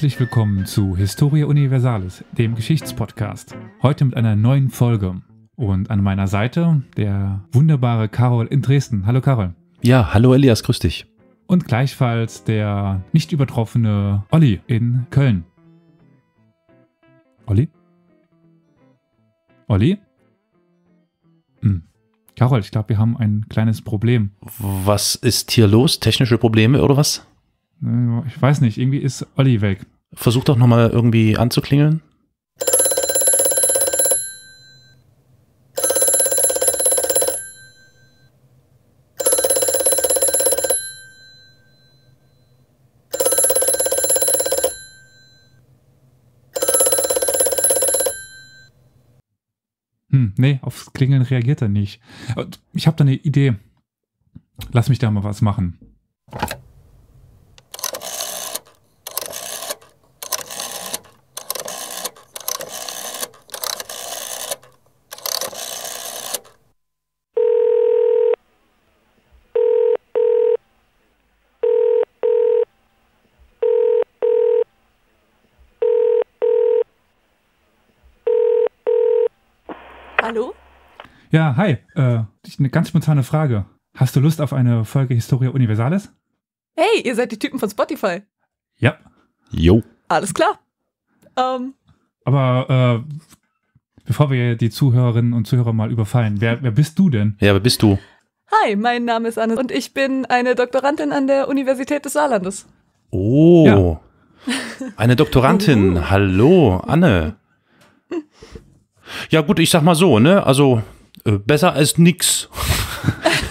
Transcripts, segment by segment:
Herzlich willkommen zu Historia Universalis, dem Geschichtspodcast. Heute mit einer neuen Folge. Und an meiner Seite der wunderbare Karol in Dresden. Hallo Karol. Ja, hallo Elias, grüß dich. Und gleichfalls der nicht übertroffene Olli in Köln. Olli? Olli? Hm. Karol, ich glaube, wir haben ein kleines Problem. Was ist hier los? Technische Probleme oder was? Ich weiß nicht, irgendwie ist Olli weg. Versuch doch nochmal irgendwie anzuklingeln. Hm, nee, aufs Klingeln reagiert er nicht. Ich habe da eine Idee. Lass mich da mal was machen. Ja, hi. Äh, eine ganz spontane Frage. Hast du Lust auf eine Folge Historia Universalis? Hey, ihr seid die Typen von Spotify. Ja. Jo. Alles klar. Ähm. Aber äh, bevor wir die Zuhörerinnen und Zuhörer mal überfallen, wer, wer bist du denn? Ja, wer bist du? Hi, mein Name ist Anne und ich bin eine Doktorandin an der Universität des Saarlandes. Oh, ja. eine Doktorandin. Hallo, Anne. Ja gut, ich sag mal so, ne? Also äh, besser als nix.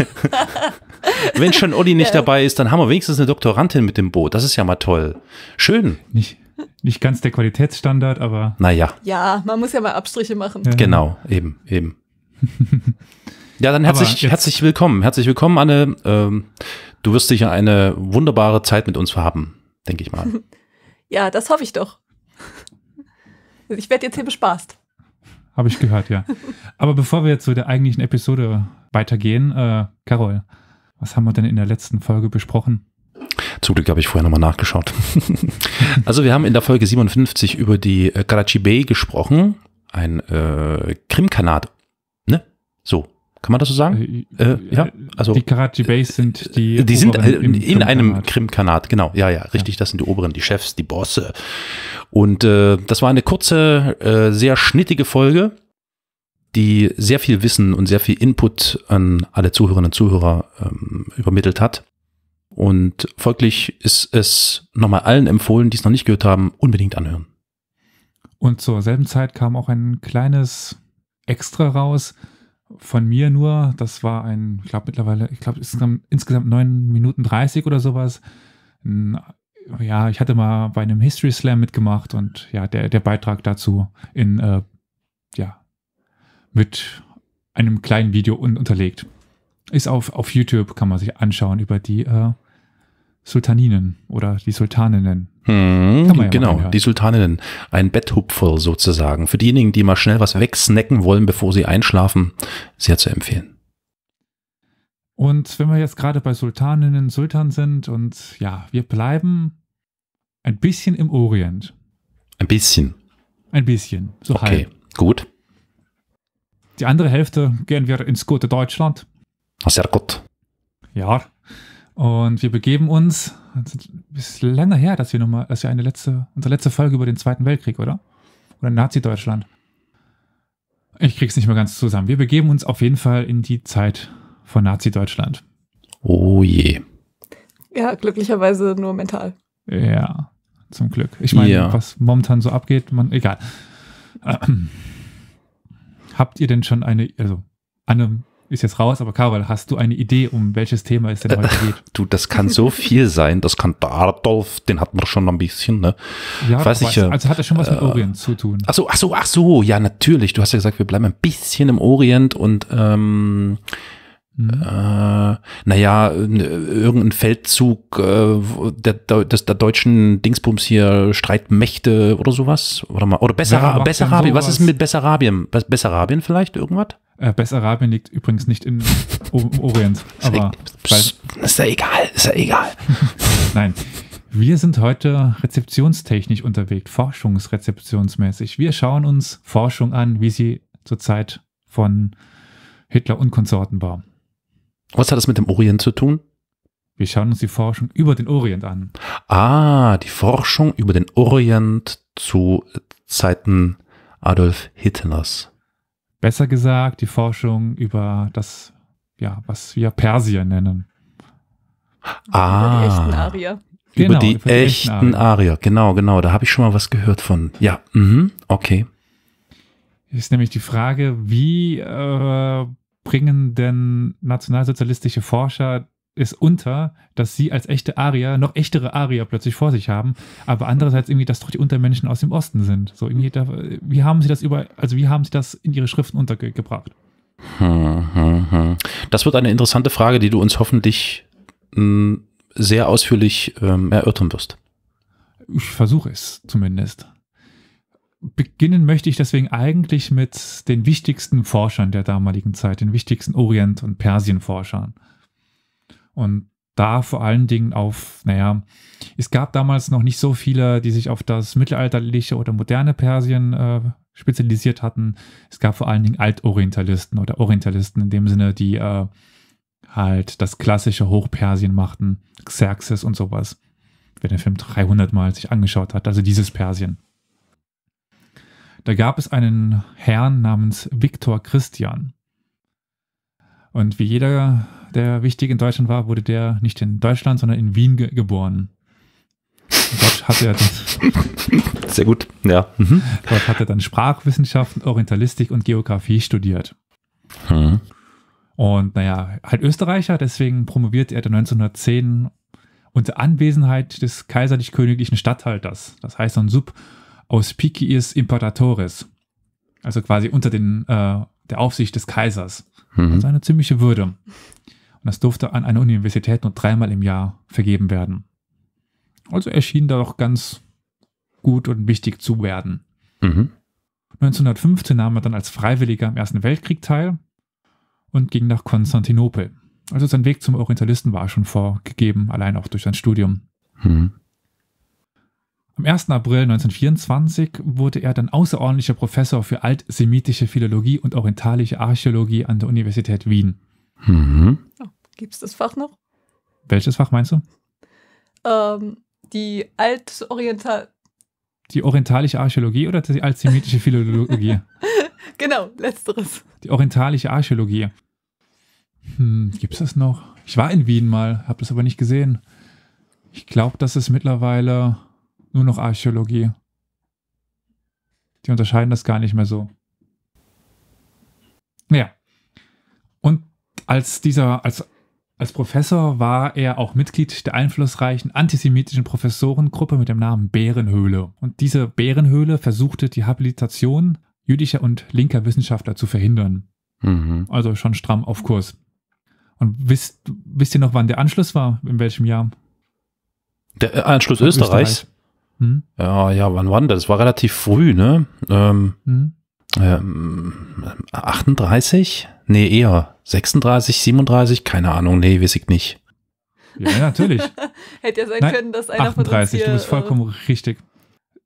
Wenn schon Olli nicht ja. dabei ist, dann haben wir wenigstens eine Doktorandin mit dem Boot. Das ist ja mal toll. Schön. Nicht, nicht ganz der Qualitätsstandard, aber. Naja. Ja, man muss ja mal Abstriche machen. Ja. Genau, eben, eben. ja, dann herzlich, herzlich willkommen. Herzlich willkommen, Anne. Ähm, du wirst sicher eine wunderbare Zeit mit uns haben, denke ich mal. ja, das hoffe ich doch. Ich werde jetzt hier bespaßt. Habe ich gehört, ja. Aber bevor wir jetzt zu der eigentlichen Episode weitergehen, äh, Carol, was haben wir denn in der letzten Folge besprochen? Zum Glück habe ich vorher nochmal nachgeschaut. also wir haben in der Folge 57 über die äh, Karachi Bay gesprochen, ein äh, Krimkanat. Ne? So, kann man das so sagen? Äh, äh ja, also die Karachi äh, Base sind die. Äh, die sind äh, in einem Krimkanat, genau. Ja, ja, richtig. Ja. Das sind die oberen, die Chefs, die Bosse. Und äh, das war eine kurze, sehr schnittige Folge, die sehr viel Wissen und sehr viel Input an alle Zuhörerinnen und Zuhörer ähm, übermittelt hat. Und folglich ist es nochmal allen empfohlen, die es noch nicht gehört haben, unbedingt anhören. Und zur selben Zeit kam auch ein kleines Extra raus von mir nur. Das war ein, ich glaube mittlerweile, ich glaube insgesamt, insgesamt 9 Minuten 30 oder sowas. Ja, ich hatte mal bei einem History Slam mitgemacht und ja, der, der Beitrag dazu in, äh, ja, mit einem kleinen Video un unterlegt. Ist auf, auf YouTube, kann man sich anschauen über die äh, Sultaninen oder die Sultaninnen hm, ja genau, die Sultaninnen. Ein Betthupferl sozusagen. Für diejenigen, die mal schnell was wegsnacken wollen, bevor sie einschlafen, sehr zu empfehlen. Und wenn wir jetzt gerade bei Sultaninnen, Sultan sind und ja, wir bleiben ein bisschen im Orient. Ein bisschen. Ein bisschen, so Okay, halb. gut. Die andere Hälfte gehen wir ins gute Deutschland. Sehr gut. Ja, und wir begeben uns, also es ist lange her, dass wir nochmal, dass wir eine letzte, unsere letzte Folge über den Zweiten Weltkrieg, oder? Oder Nazi-Deutschland. Ich krieg's nicht mehr ganz zusammen. Wir begeben uns auf jeden Fall in die Zeit von Nazi-Deutschland. Oh je. Ja, glücklicherweise nur mental. Ja, zum Glück. Ich meine, ja. was momentan so abgeht, man, egal. habt ihr denn schon eine, also Anne, ist jetzt raus, aber Karol, hast du eine Idee, um welches Thema es denn heute äh, geht? Du, das kann so viel sein. Das kann der Adolf, den hat man schon ein bisschen, ne? Ja, Weiß ich, also, äh, also hat er schon was äh, mit Orient zu tun. Ach so, ach so, ach so, ja, natürlich. Du hast ja gesagt, wir bleiben ein bisschen im Orient und ähm, Mhm. Äh, naja, irgendein Feldzug äh, der, der, der deutschen Dingsbums hier, Streitmächte oder sowas? Oder, mal, oder Bessara, Bessarabien, was ist mit Bessarabien? Bessarabien vielleicht irgendwas? Äh, Bessarabien liegt übrigens nicht im Orient. aber e-, Psst, ist ja egal, ist ja egal. Nein. Wir sind heute rezeptionstechnisch unterwegs, forschungsrezeptionsmäßig. Wir schauen uns Forschung an, wie sie zurzeit von Hitler und Konsorten war. Was hat das mit dem Orient zu tun? Wir schauen uns die Forschung über den Orient an. Ah, die Forschung über den Orient zu Zeiten Adolf Hitlers. Besser gesagt, die Forschung über das, ja, was wir Persien nennen. Ah. Über die echten Arier. Genau, über die, über die echten, echten Arier. Arier. Genau, genau. Da habe ich schon mal was gehört von. Ja, mhm, okay. Ist nämlich die Frage, wie äh, denn nationalsozialistische Forscher ist unter, dass sie als echte Arier noch echtere Arier plötzlich vor sich haben, aber andererseits irgendwie, dass doch die Untermenschen aus dem Osten sind. So irgendwie, da, wie haben sie das über, also wie haben sie das in ihre Schriften untergebracht? Hm, hm, hm. Das wird eine interessante Frage, die du uns hoffentlich sehr ausführlich ähm, erörtern wirst. Ich versuche es zumindest beginnen möchte ich deswegen eigentlich mit den wichtigsten Forschern der damaligen Zeit, den wichtigsten Orient- und Persienforschern. Und da vor allen Dingen auf, naja, es gab damals noch nicht so viele, die sich auf das mittelalterliche oder moderne Persien äh, spezialisiert hatten. Es gab vor allen Dingen Altorientalisten oder Orientalisten in dem Sinne, die äh, halt das klassische Hochpersien machten, Xerxes und sowas. Wer den Film 300 Mal sich angeschaut hat, also dieses Persien. Da gab es einen Herrn namens Viktor Christian. Und wie jeder, der wichtig in Deutschland war, wurde der nicht in Deutschland, sondern in Wien ge geboren. Dort hat er dann, Sehr gut, ja. Mhm. Dort hat er dann Sprachwissenschaften, Orientalistik und Geografie studiert. Mhm. Und naja, halt Österreicher, deswegen promovierte er 1910 unter Anwesenheit des kaiserlich-königlichen Statthalters. Das heißt, ein Sub- Auspiciis Imperatoris. also quasi unter den, äh, der Aufsicht des Kaisers. Mhm. Also eine ziemliche Würde. Und das durfte an einer Universität nur dreimal im Jahr vergeben werden. Also erschien da doch ganz gut und wichtig zu werden. Mhm. 1915 nahm er dann als Freiwilliger im Ersten Weltkrieg teil und ging nach Konstantinopel. Also sein Weg zum Orientalisten war schon vorgegeben, allein auch durch sein Studium. Mhm. Am 1. April 1924 wurde er dann außerordentlicher Professor für altsemitische Philologie und orientalische Archäologie an der Universität Wien. Mhm. Oh, Gibt es das Fach noch? Welches Fach meinst du? Ähm, die altoriental... Die orientalische Archäologie oder die altsemitische Philologie? genau, letzteres. Die orientalische Archäologie. Hm, gibt es das noch? Ich war in Wien mal, habe das aber nicht gesehen. Ich glaube, das ist mittlerweile nur noch Archäologie. Die unterscheiden das gar nicht mehr so. Naja. Und als dieser, als, als Professor war er auch Mitglied der einflussreichen antisemitischen Professorengruppe mit dem Namen Bärenhöhle. Und diese Bärenhöhle versuchte die Habilitation jüdischer und linker Wissenschaftler zu verhindern. Mhm. Also schon stramm auf Kurs. Und wisst, wisst ihr noch, wann der Anschluss war? In welchem Jahr? Der äh, Anschluss Österreichs? Österreich. Hm? Ja, ja, wann war das? Das war relativ früh, ne? Ähm, hm? ähm, 38? Nee, eher 36, 37? Keine Ahnung, nee, weiß ich nicht. Ja, natürlich. Hätte ja sein Nein, können, dass einer 38, von uns hier, du bist äh, vollkommen äh, richtig.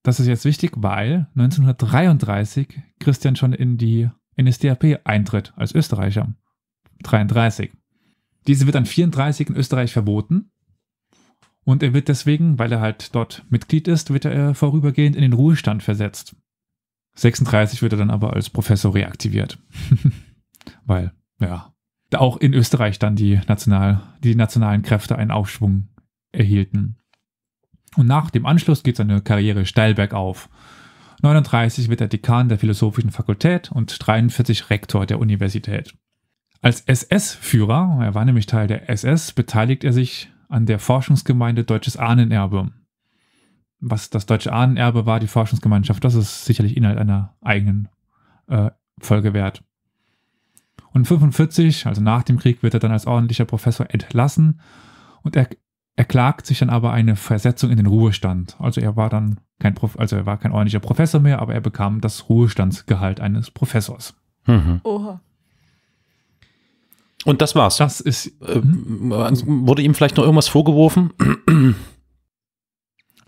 Das ist jetzt wichtig, weil 1933 Christian schon in die NSDAP eintritt als Österreicher. 33. Diese wird dann 34 in Österreich verboten und er wird deswegen, weil er halt dort Mitglied ist, wird er vorübergehend in den Ruhestand versetzt. 36 wird er dann aber als Professor reaktiviert. weil, ja, auch in Österreich dann die, national, die nationalen Kräfte einen Aufschwung erhielten. Und nach dem Anschluss geht seine Karriere steil bergauf. 39 wird er Dekan der Philosophischen Fakultät und 43 Rektor der Universität. Als SS-Führer, er war nämlich Teil der SS, beteiligt er sich an der Forschungsgemeinde Deutsches Ahnenerbe. Was das Deutsche Ahnenerbe war, die Forschungsgemeinschaft, das ist sicherlich Inhalt einer eigenen äh, Folge wert. Und 1945, also nach dem Krieg, wird er dann als ordentlicher Professor entlassen und er, er klagt sich dann aber eine Versetzung in den Ruhestand. Also er war dann kein Prof, also er war kein ordentlicher Professor mehr, aber er bekam das Ruhestandsgehalt eines Professors. Mhm. Oha. Und das war's. Das ist. Ähm, wurde ihm vielleicht noch irgendwas vorgeworfen?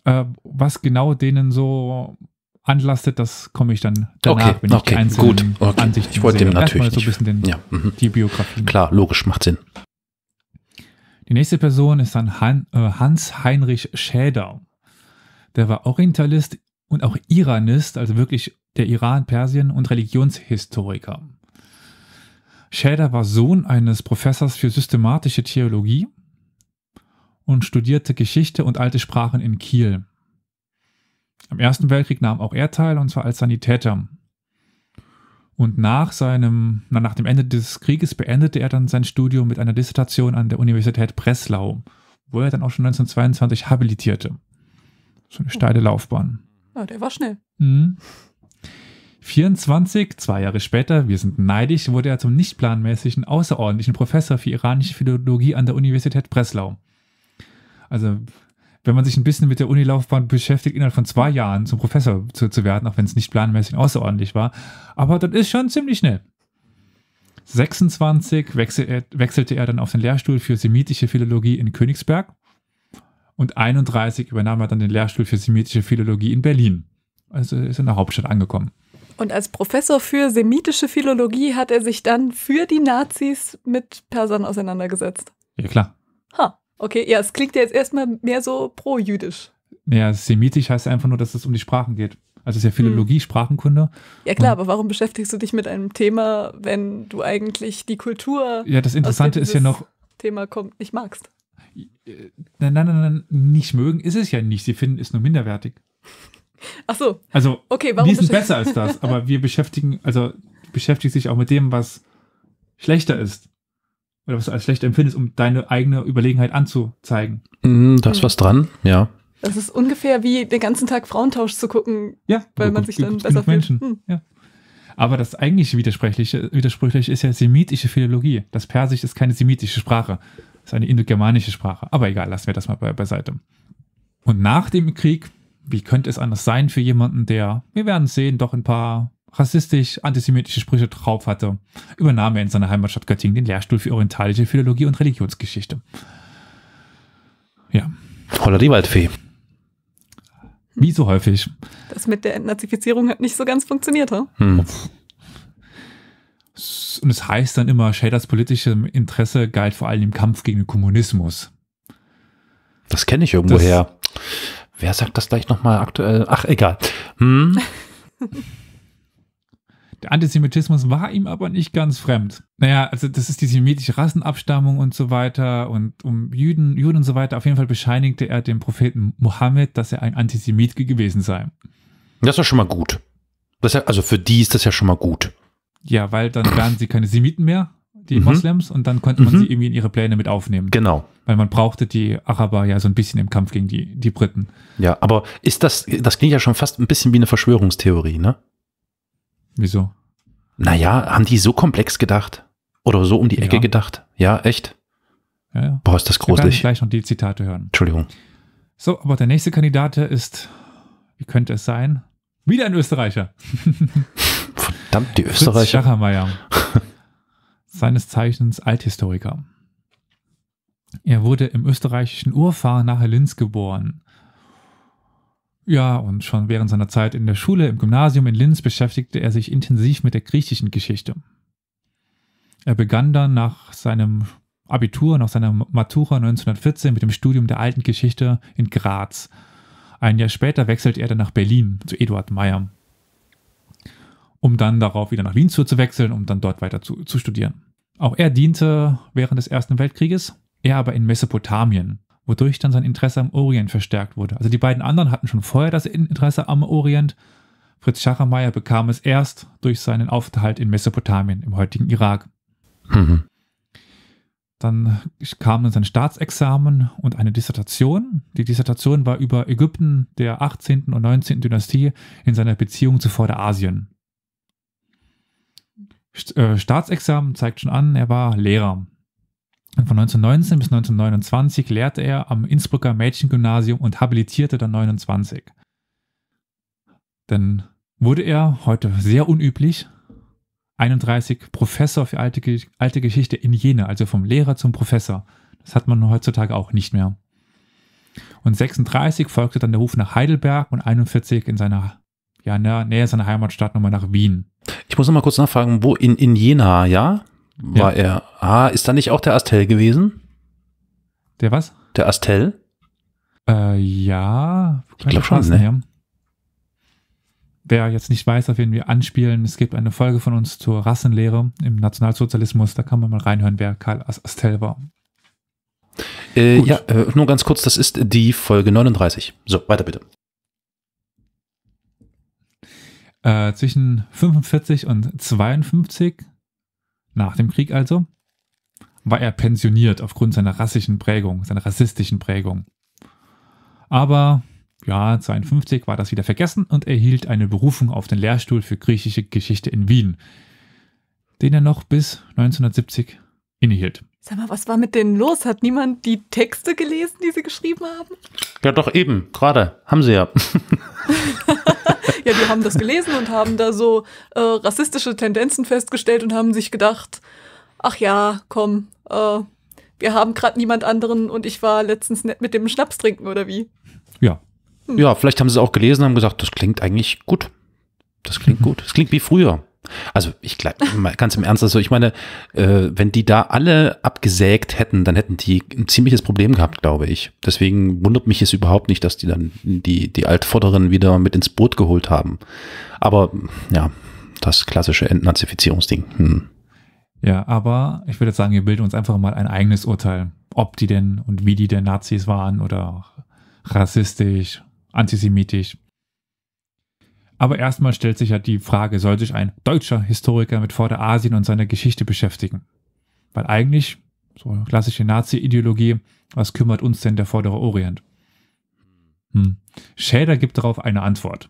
Äh, was genau denen so anlastet, das komme ich dann danach, okay, wenn okay, ich die gut, okay. Ansichten Ich wollte dem natürlich so ein bisschen den, ja, mhm. die Biografie. Klar, logisch, macht Sinn. Die nächste Person ist dann Han, äh, Hans Heinrich Schäder. Der war Orientalist und auch Iranist, also wirklich der Iran, Persien und Religionshistoriker. Schäder war Sohn eines Professors für systematische Theologie und studierte Geschichte und alte Sprachen in Kiel. Am Ersten Weltkrieg nahm auch er teil, und zwar als Sanitäter. Und nach, seinem, nach dem Ende des Krieges beendete er dann sein Studium mit einer Dissertation an der Universität Breslau, wo er dann auch schon 1922 habilitierte. So eine steile Laufbahn. Ja, ah, der war schnell. Mhm. 24, zwei Jahre später, wir sind neidisch, wurde er zum nicht planmäßigen außerordentlichen Professor für iranische Philologie an der Universität Breslau. Also, wenn man sich ein bisschen mit der Unilaufbahn beschäftigt, innerhalb von zwei Jahren zum Professor zu, zu werden, auch wenn es nicht planmäßig außerordentlich war, aber das ist schon ziemlich schnell. 26 wechsel er, äh, wechselte er dann auf den Lehrstuhl für semitische Philologie in Königsberg und 31 übernahm er dann den Lehrstuhl für semitische Philologie in Berlin. Also ist in der Hauptstadt angekommen. Und als Professor für semitische Philologie hat er sich dann für die Nazis mit Persern auseinandergesetzt. Ja, klar. Ha, okay. Ja, es klingt ja jetzt erstmal mehr so pro-jüdisch. Naja, semitisch heißt einfach nur, dass es um die Sprachen geht. Also es ist ja Philologie, hm. Sprachenkunde. Ja klar, und aber warum beschäftigst du dich mit einem Thema, wenn du eigentlich die Kultur. Ja, das Interessante ist ja noch. Thema kommt, nicht magst. Äh, nein, nein, nein, nein, nicht mögen ist es ja nicht. Sie finden es nur minderwertig. Ach so. Also, okay, warum die sind besser als das, aber wir beschäftigen, also beschäftigt sich auch mit dem, was schlechter ist. Oder was du als schlecht empfindest, um deine eigene Überlegenheit anzuzeigen. Mm, da ist mhm. was dran, ja. Das ist ungefähr wie den ganzen Tag Frauentausch zu gucken, ja, weil man sich dann besser fühlt. Menschen. Hm. Ja. Aber das eigentliche widersprüchliche, widersprüchliche ist ja semitische Philologie. Das Persisch ist keine semitische Sprache. Das ist eine indogermanische Sprache. Aber egal, lassen wir das mal beiseite. Und nach dem Krieg wie könnte es anders sein für jemanden, der, wir werden sehen, doch ein paar rassistisch-antisemitische Sprüche drauf hatte, übernahm er in seiner Heimatstadt Göttingen den Lehrstuhl für orientalische Philologie und Religionsgeschichte. Ja. Holla die Waldfee. Wie so häufig. Das mit der Entnazifizierung hat nicht so ganz funktioniert, ha? Hm. Und es heißt dann immer, Shaders politische Interesse galt vor allem im Kampf gegen den Kommunismus. Das kenne ich irgendwoher. Das, Wer sagt das gleich nochmal aktuell? Ach, egal. Hm? Der Antisemitismus war ihm aber nicht ganz fremd. Naja, also das ist die semitische Rassenabstammung und so weiter und um Juden, Juden und so weiter. Auf jeden Fall bescheinigte er dem Propheten Mohammed, dass er ein Antisemit gewesen sei. Das ist ja schon mal gut. Das ja, also für die ist das ja schon mal gut. Ja, weil dann wären sie keine Semiten mehr die mhm. Moslems, und dann konnte man mhm. sie irgendwie in ihre Pläne mit aufnehmen. Genau. Weil man brauchte die Araber ja so ein bisschen im Kampf gegen die, die Briten. Ja, aber ist das, das klingt ja schon fast ein bisschen wie eine Verschwörungstheorie, ne? Wieso? Naja, haben die so komplex gedacht? Oder so um die Ecke ja. gedacht? Ja, echt? Ja, ja. Boah, ist das gruselig. Wir gleich noch die Zitate hören. Entschuldigung. So, aber der nächste Kandidat ist, wie könnte es sein? Wieder ein Österreicher. Verdammt, die Österreicher. Fritz Schachermeier. seines Zeichens Althistoriker. Er wurde im österreichischen Urfahr nahe Linz geboren. Ja, und schon während seiner Zeit in der Schule, im Gymnasium in Linz beschäftigte er sich intensiv mit der griechischen Geschichte. Er begann dann nach seinem Abitur, nach seiner Matura 1914 mit dem Studium der alten Geschichte in Graz. Ein Jahr später wechselte er dann nach Berlin zu Eduard Meyer um dann darauf wieder nach Wien zu, zu wechseln, um dann dort weiter zu, zu studieren. Auch er diente während des Ersten Weltkrieges, er aber in Mesopotamien, wodurch dann sein Interesse am Orient verstärkt wurde. Also die beiden anderen hatten schon vorher das Interesse am Orient. Fritz Schachermeier bekam es erst durch seinen Aufenthalt in Mesopotamien, im heutigen Irak. Mhm. Dann kamen sein Staatsexamen und eine Dissertation. Die Dissertation war über Ägypten der 18. und 19. Dynastie in seiner Beziehung zu Vorderasien. Äh, Staatsexamen zeigt schon an, er war Lehrer. Und Von 1919 bis 1929 lehrte er am Innsbrucker Mädchengymnasium und habilitierte dann 29. Dann wurde er, heute sehr unüblich, 31 Professor für alte, alte Geschichte in Jena, also vom Lehrer zum Professor. Das hat man heutzutage auch nicht mehr. Und 36 folgte dann der Ruf nach Heidelberg und 41 in seiner ja, näher, näher seiner Heimatstadt nochmal nach Wien. Ich muss nochmal kurz nachfragen, wo in, in Jena, ja? War ja. er. Ah, ist da nicht auch der Astell gewesen? Der was? Der Astell? Äh, ja. Ich glaube schon, ne? Wer jetzt nicht weiß, auf wen wir anspielen, es gibt eine Folge von uns zur Rassenlehre im Nationalsozialismus. Da kann man mal reinhören, wer Karl Astell war. Äh, ja, äh, nur ganz kurz, das ist die Folge 39. So, weiter bitte äh, zwischen 45 und 52, nach dem Krieg also, war er pensioniert aufgrund seiner rassischen Prägung, seiner rassistischen Prägung. Aber ja, 52 war das wieder vergessen und erhielt eine Berufung auf den Lehrstuhl für griechische Geschichte in Wien, den er noch bis 1970 innehielt. Sag mal, was war mit denen los? Hat niemand die Texte gelesen, die sie geschrieben haben? Ja, doch eben, gerade. Haben sie ja. ja, die haben das gelesen und haben da so äh, rassistische Tendenzen festgestellt und haben sich gedacht, ach ja, komm, äh, wir haben gerade niemand anderen und ich war letztens nett mit dem Schnaps trinken oder wie? Ja. Hm. Ja, vielleicht haben sie es auch gelesen und haben gesagt, das klingt eigentlich gut. Das klingt mhm. gut. Das klingt wie früher. Also ich glaube, ganz im Ernst, also ich meine, äh, wenn die da alle abgesägt hätten, dann hätten die ein ziemliches Problem gehabt, glaube ich. Deswegen wundert mich es überhaupt nicht, dass die dann die, die Altvorderen wieder mit ins Boot geholt haben. Aber ja, das klassische Entnazifizierungsding. Hm. Ja, aber ich würde sagen, wir bilden uns einfach mal ein eigenes Urteil, ob die denn und wie die denn Nazis waren oder rassistisch, antisemitisch. Aber erstmal stellt sich ja die Frage, soll sich ein deutscher Historiker mit Vorderasien und seiner Geschichte beschäftigen? Weil eigentlich, so eine klassische Nazi-Ideologie, was kümmert uns denn der vordere Orient? Hm. Schäder gibt darauf eine Antwort.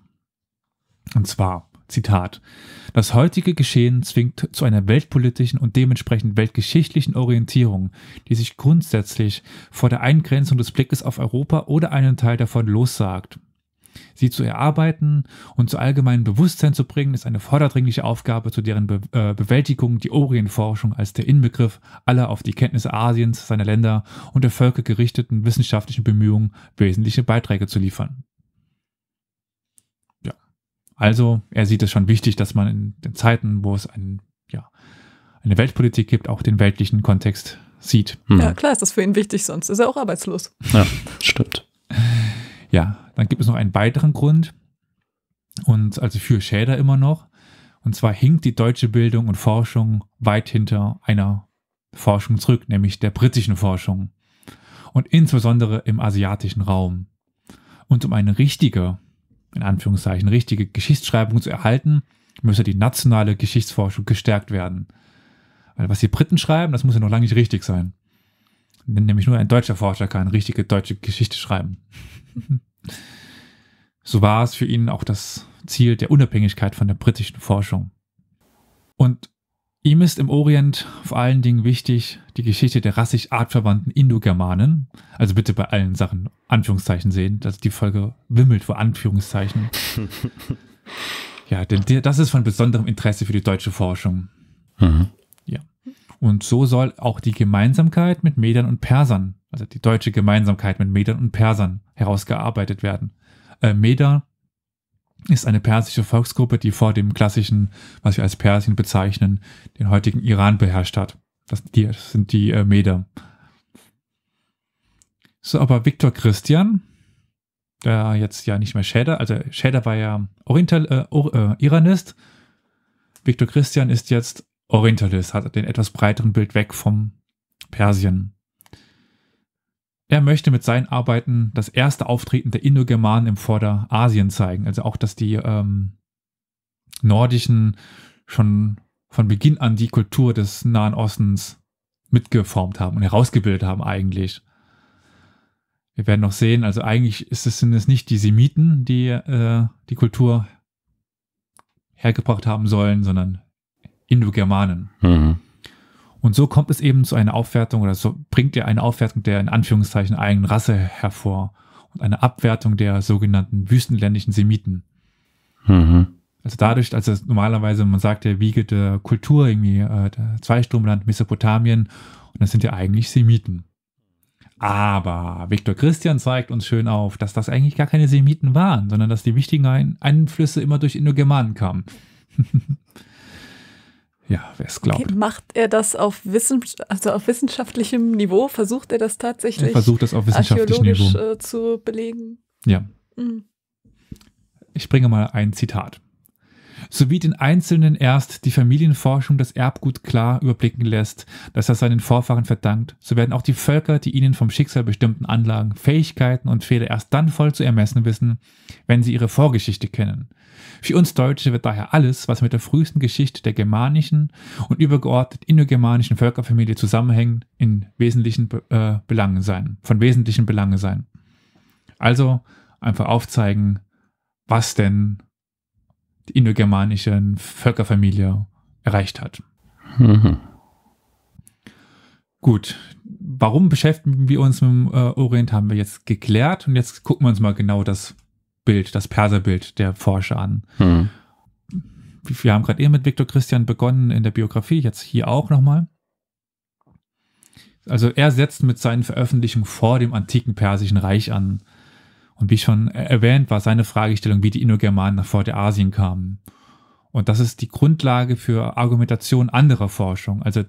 Und zwar, Zitat, das heutige Geschehen zwingt zu einer weltpolitischen und dementsprechend weltgeschichtlichen Orientierung, die sich grundsätzlich vor der Eingrenzung des Blickes auf Europa oder einen Teil davon lossagt. Sie zu erarbeiten und zu allgemeinem Bewusstsein zu bringen, ist eine vorderdringliche Aufgabe, zu deren Be äh, Bewältigung die Orientforschung als der Inbegriff aller auf die Kenntnisse Asiens, seiner Länder und der Völker gerichteten wissenschaftlichen Bemühungen wesentliche Beiträge zu liefern. Ja, also er sieht es schon wichtig, dass man in den Zeiten, wo es ein, ja, eine Weltpolitik gibt, auch den weltlichen Kontext sieht. Ja, mhm. klar ist das für ihn wichtig, sonst ist er auch arbeitslos. Ja, stimmt. Ja, dann gibt es noch einen weiteren Grund, und also für Schäder immer noch. Und zwar hinkt die deutsche Bildung und Forschung weit hinter einer Forschung zurück, nämlich der britischen Forschung. Und insbesondere im asiatischen Raum. Und um eine richtige, in Anführungszeichen, richtige Geschichtsschreibung zu erhalten, müsse die nationale Geschichtsforschung gestärkt werden. Weil was die Briten schreiben, das muss ja noch lange nicht richtig sein. Denn nämlich nur ein deutscher Forscher kann richtige deutsche Geschichte schreiben. So war es für ihn auch das Ziel der Unabhängigkeit von der britischen Forschung. Und ihm ist im Orient vor allen Dingen wichtig die Geschichte der rassisch artverwandten Indogermanen. Also bitte bei allen Sachen Anführungszeichen sehen, dass die Folge wimmelt vor Anführungszeichen. ja, denn das ist von besonderem Interesse für die deutsche Forschung. Mhm. Ja. Und so soll auch die Gemeinsamkeit mit Medern und Persern also die deutsche Gemeinsamkeit mit Medern und Persern, herausgearbeitet werden. Äh, Meder ist eine persische Volksgruppe, die vor dem klassischen, was wir als Persien bezeichnen, den heutigen Iran beherrscht hat. Das, die, das sind die äh, Meder. So, aber Viktor Christian, der jetzt ja nicht mehr Schäder, also Schäder war ja Oriental, äh, Or, äh, Iranist. Viktor Christian ist jetzt Orientalist, hat den etwas breiteren Bild weg vom Persien. Er möchte mit seinen Arbeiten das erste Auftreten der Indogermanen im Vorderasien zeigen. Also auch, dass die ähm, Nordischen schon von Beginn an die Kultur des Nahen Ostens mitgeformt haben und herausgebildet haben eigentlich. Wir werden noch sehen, also eigentlich ist es, sind es nicht die Semiten, die äh, die Kultur hergebracht haben sollen, sondern Indogermanen. Mhm. Und so kommt es eben zu einer Aufwertung oder so bringt er eine Aufwertung der in Anführungszeichen eigenen Rasse hervor und eine Abwertung der sogenannten wüstenländischen Semiten. Mhm. Also dadurch, also normalerweise, man sagt ja Wiege der Kultur, irgendwie äh, Zweistromland, Mesopotamien, und das sind ja eigentlich Semiten. Aber Viktor Christian zeigt uns schön auf, dass das eigentlich gar keine Semiten waren, sondern dass die wichtigen Einflüsse immer durch Indogermanen kamen. Ja, wer es glaubt. Okay, macht er das auf, Wissen, also auf wissenschaftlichem Niveau? Versucht er das tatsächlich? Er versucht das auf wissenschaftlichem Niveau. Äh, zu belegen. Ja. Mhm. Ich bringe mal ein Zitat sowie den Einzelnen erst die Familienforschung das Erbgut klar überblicken lässt, das er seinen Vorfahren verdankt, so werden auch die Völker die ihnen vom Schicksal bestimmten Anlagen, Fähigkeiten und Fehler erst dann voll zu ermessen wissen, wenn sie ihre Vorgeschichte kennen. Für uns Deutsche wird daher alles, was mit der frühesten Geschichte der germanischen und übergeordnet indogermanischen Völkerfamilie zusammenhängt, in wesentlichen äh, Belangen sein, von wesentlichen Belangen sein. Also einfach aufzeigen, was denn indogermanischen Völkerfamilie erreicht hat. Mhm. Gut, warum beschäftigen wir uns mit dem äh, Orient, haben wir jetzt geklärt. Und jetzt gucken wir uns mal genau das Bild, das Perserbild der Forscher an. Mhm. Wir haben gerade eben mit Viktor Christian begonnen in der Biografie, jetzt hier auch nochmal. Also er setzt mit seinen Veröffentlichungen vor dem antiken persischen Reich an. Und wie schon erwähnt, war seine Fragestellung, wie die Indogermanen nach Vorderasien kamen. Und das ist die Grundlage für Argumentation anderer Forschung. Also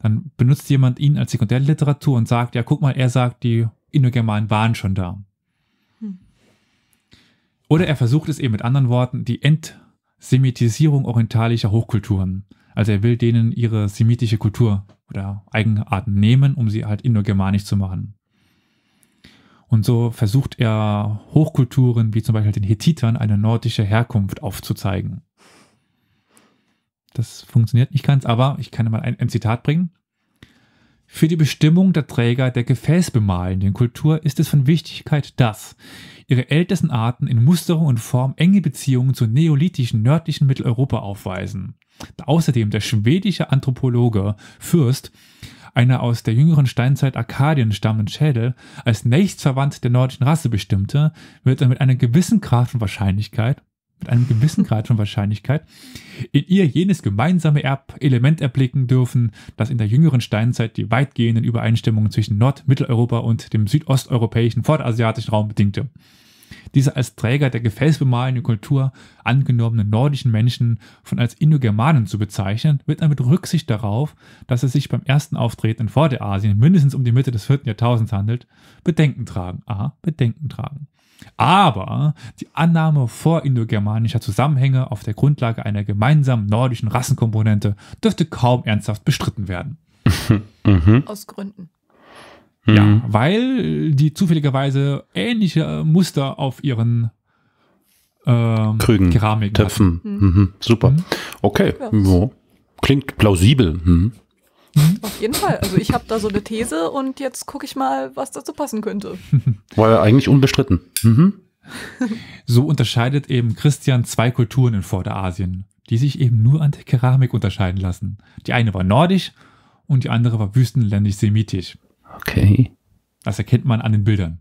dann benutzt jemand ihn als Sekundärliteratur und sagt, ja, guck mal, er sagt, die Indogermanen waren schon da. Hm. Oder er versucht es eben mit anderen Worten, die Entsemitisierung orientalischer Hochkulturen. Also er will denen ihre semitische Kultur oder Eigenarten nehmen, um sie halt indogermanisch zu machen. Und so versucht er Hochkulturen wie zum Beispiel den Hethitern eine nordische Herkunft aufzuzeigen. Das funktioniert nicht ganz, aber ich kann mal ein, ein Zitat bringen. Für die Bestimmung der Träger der gefäßbemalenden Kultur ist es von Wichtigkeit, dass ihre ältesten Arten in Musterung und Form enge Beziehungen zu neolithischen nördlichen Mitteleuropa aufweisen. Außerdem der schwedische Anthropologe Fürst einer aus der jüngeren Steinzeit Arkadien stammenden Schädel, als nächstverwandt der nordischen Rasse bestimmte, wird er mit einem gewissen Grad von Wahrscheinlichkeit mit einem gewissen Grad von Wahrscheinlichkeit in ihr jenes gemeinsame Erbelement erblicken dürfen, das in der jüngeren Steinzeit die weitgehenden Übereinstimmungen zwischen Nord-, Mitteleuropa und dem südosteuropäischen, vorderasiatischen Raum bedingte diese als Träger der gefäßbemalenden Kultur angenommenen nordischen Menschen von als Indogermanen zu bezeichnen, wird dann mit Rücksicht darauf, dass es sich beim ersten Auftreten in Vorderasien mindestens um die Mitte des 4. Jahrtausends handelt, Bedenken tragen. A. Bedenken tragen. Aber die Annahme vorindogermanischer Zusammenhänge auf der Grundlage einer gemeinsamen nordischen Rassenkomponente dürfte kaum ernsthaft bestritten werden. Mhm. Aus Gründen. Mhm. Ja, weil die zufälligerweise ähnliche äh, Muster auf ihren ähm, Krügen, Keramiken Töpfen. Mhm. mhm. Super. Mhm. Okay. Ja. Klingt plausibel. Mhm. Auf jeden Fall. Also ich habe da so eine These und jetzt gucke ich mal, was dazu passen könnte. War ja eigentlich unbestritten. Mhm. So unterscheidet eben Christian zwei Kulturen in Vorderasien, die sich eben nur an der Keramik unterscheiden lassen. Die eine war nordisch und die andere war wüstenländisch-semitisch. Okay. Das erkennt man an den Bildern.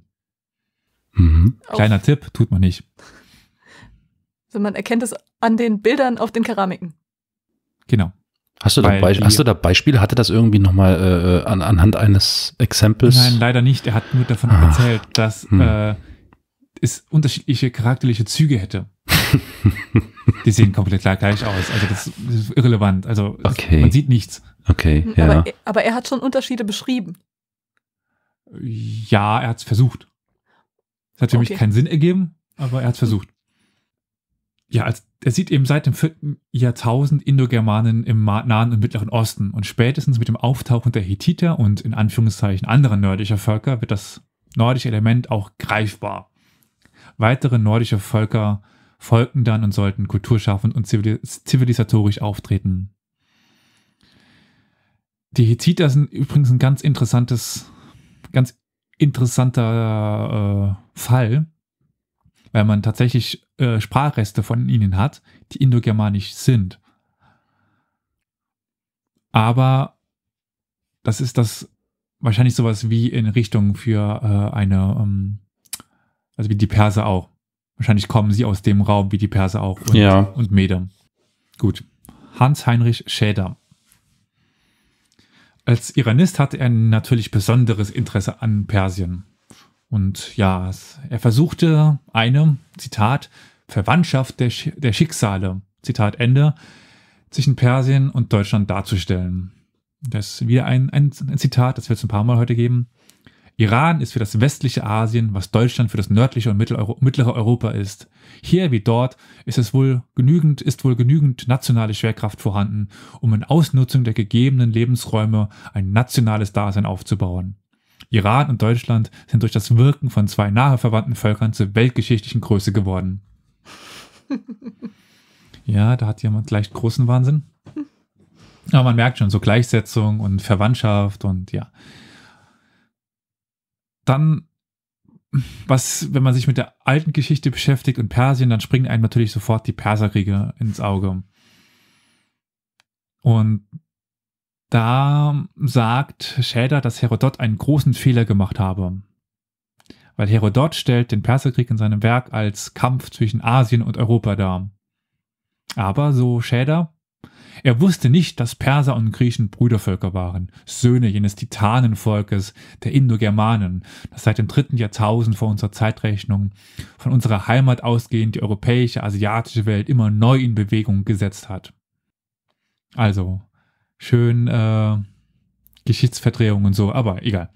Mhm. Kleiner auf. Tipp, tut man nicht. Also man erkennt es an den Bildern auf den Keramiken. Genau. Hast du, da, Be hast du da Beispiele? Hatte das irgendwie nochmal äh, äh, an, anhand eines Exempels? Nein, leider nicht. Er hat nur davon Ach. erzählt, dass hm. äh, es unterschiedliche charakterliche Züge hätte. Die sehen komplett gleich aus. Also das ist irrelevant. Also okay. man sieht nichts. Okay, ja. aber, aber er hat schon Unterschiede beschrieben. Ja, er hat es versucht. Es hat für okay. mich keinen Sinn ergeben, aber er hat es hm. versucht. Ja, als, er sieht eben seit dem 4. Jahrtausend Indogermanen im Nahen und Mittleren Osten und spätestens mit dem Auftauchen der Hethiter und in Anführungszeichen anderer nördlicher Völker wird das nordische Element auch greifbar. Weitere nordische Völker folgten dann und sollten kulturschaffend und zivilisatorisch auftreten. Die Hethiter sind übrigens ein ganz interessantes ganz interessanter äh, Fall, weil man tatsächlich äh, Sprachreste von ihnen hat, die indogermanisch sind. Aber das ist das wahrscheinlich sowas wie in Richtung für äh, eine, ähm, also wie die Perser auch. Wahrscheinlich kommen sie aus dem Raum wie die Perser auch und, ja. und Medem. Gut. Hans-Heinrich Schäder. Als Iranist hatte er natürlich besonderes Interesse an Persien. Und ja, er versuchte eine, Zitat, Verwandtschaft der, Sch der Schicksale, Zitat Ende, zwischen Persien und Deutschland darzustellen. Das ist wieder ein, ein, ein Zitat, das wird es ein paar Mal heute geben. Iran ist für das westliche Asien, was Deutschland für das nördliche und mittlere Europa ist. Hier wie dort ist es wohl genügend, ist wohl genügend nationale Schwerkraft vorhanden, um in Ausnutzung der gegebenen Lebensräume ein nationales Dasein aufzubauen. Iran und Deutschland sind durch das Wirken von zwei nahe verwandten Völkern zur weltgeschichtlichen Größe geworden. ja, da hat jemand leicht großen Wahnsinn. Aber man merkt schon, so Gleichsetzung und Verwandtschaft und ja dann, was, wenn man sich mit der alten Geschichte beschäftigt und Persien, dann springen einem natürlich sofort die Perserkriege ins Auge. Und da sagt Schäder, dass Herodot einen großen Fehler gemacht habe. Weil Herodot stellt den Perserkrieg in seinem Werk als Kampf zwischen Asien und Europa dar. Aber, so Schäder, er wusste nicht, dass Perser und Griechen Brüdervölker waren, Söhne jenes Titanenvolkes der Indogermanen, das seit dem dritten Jahrtausend vor unserer Zeitrechnung von unserer Heimat ausgehend die europäische, asiatische Welt immer neu in Bewegung gesetzt hat. Also, schön äh, Geschichtsverdrehung und so, aber egal.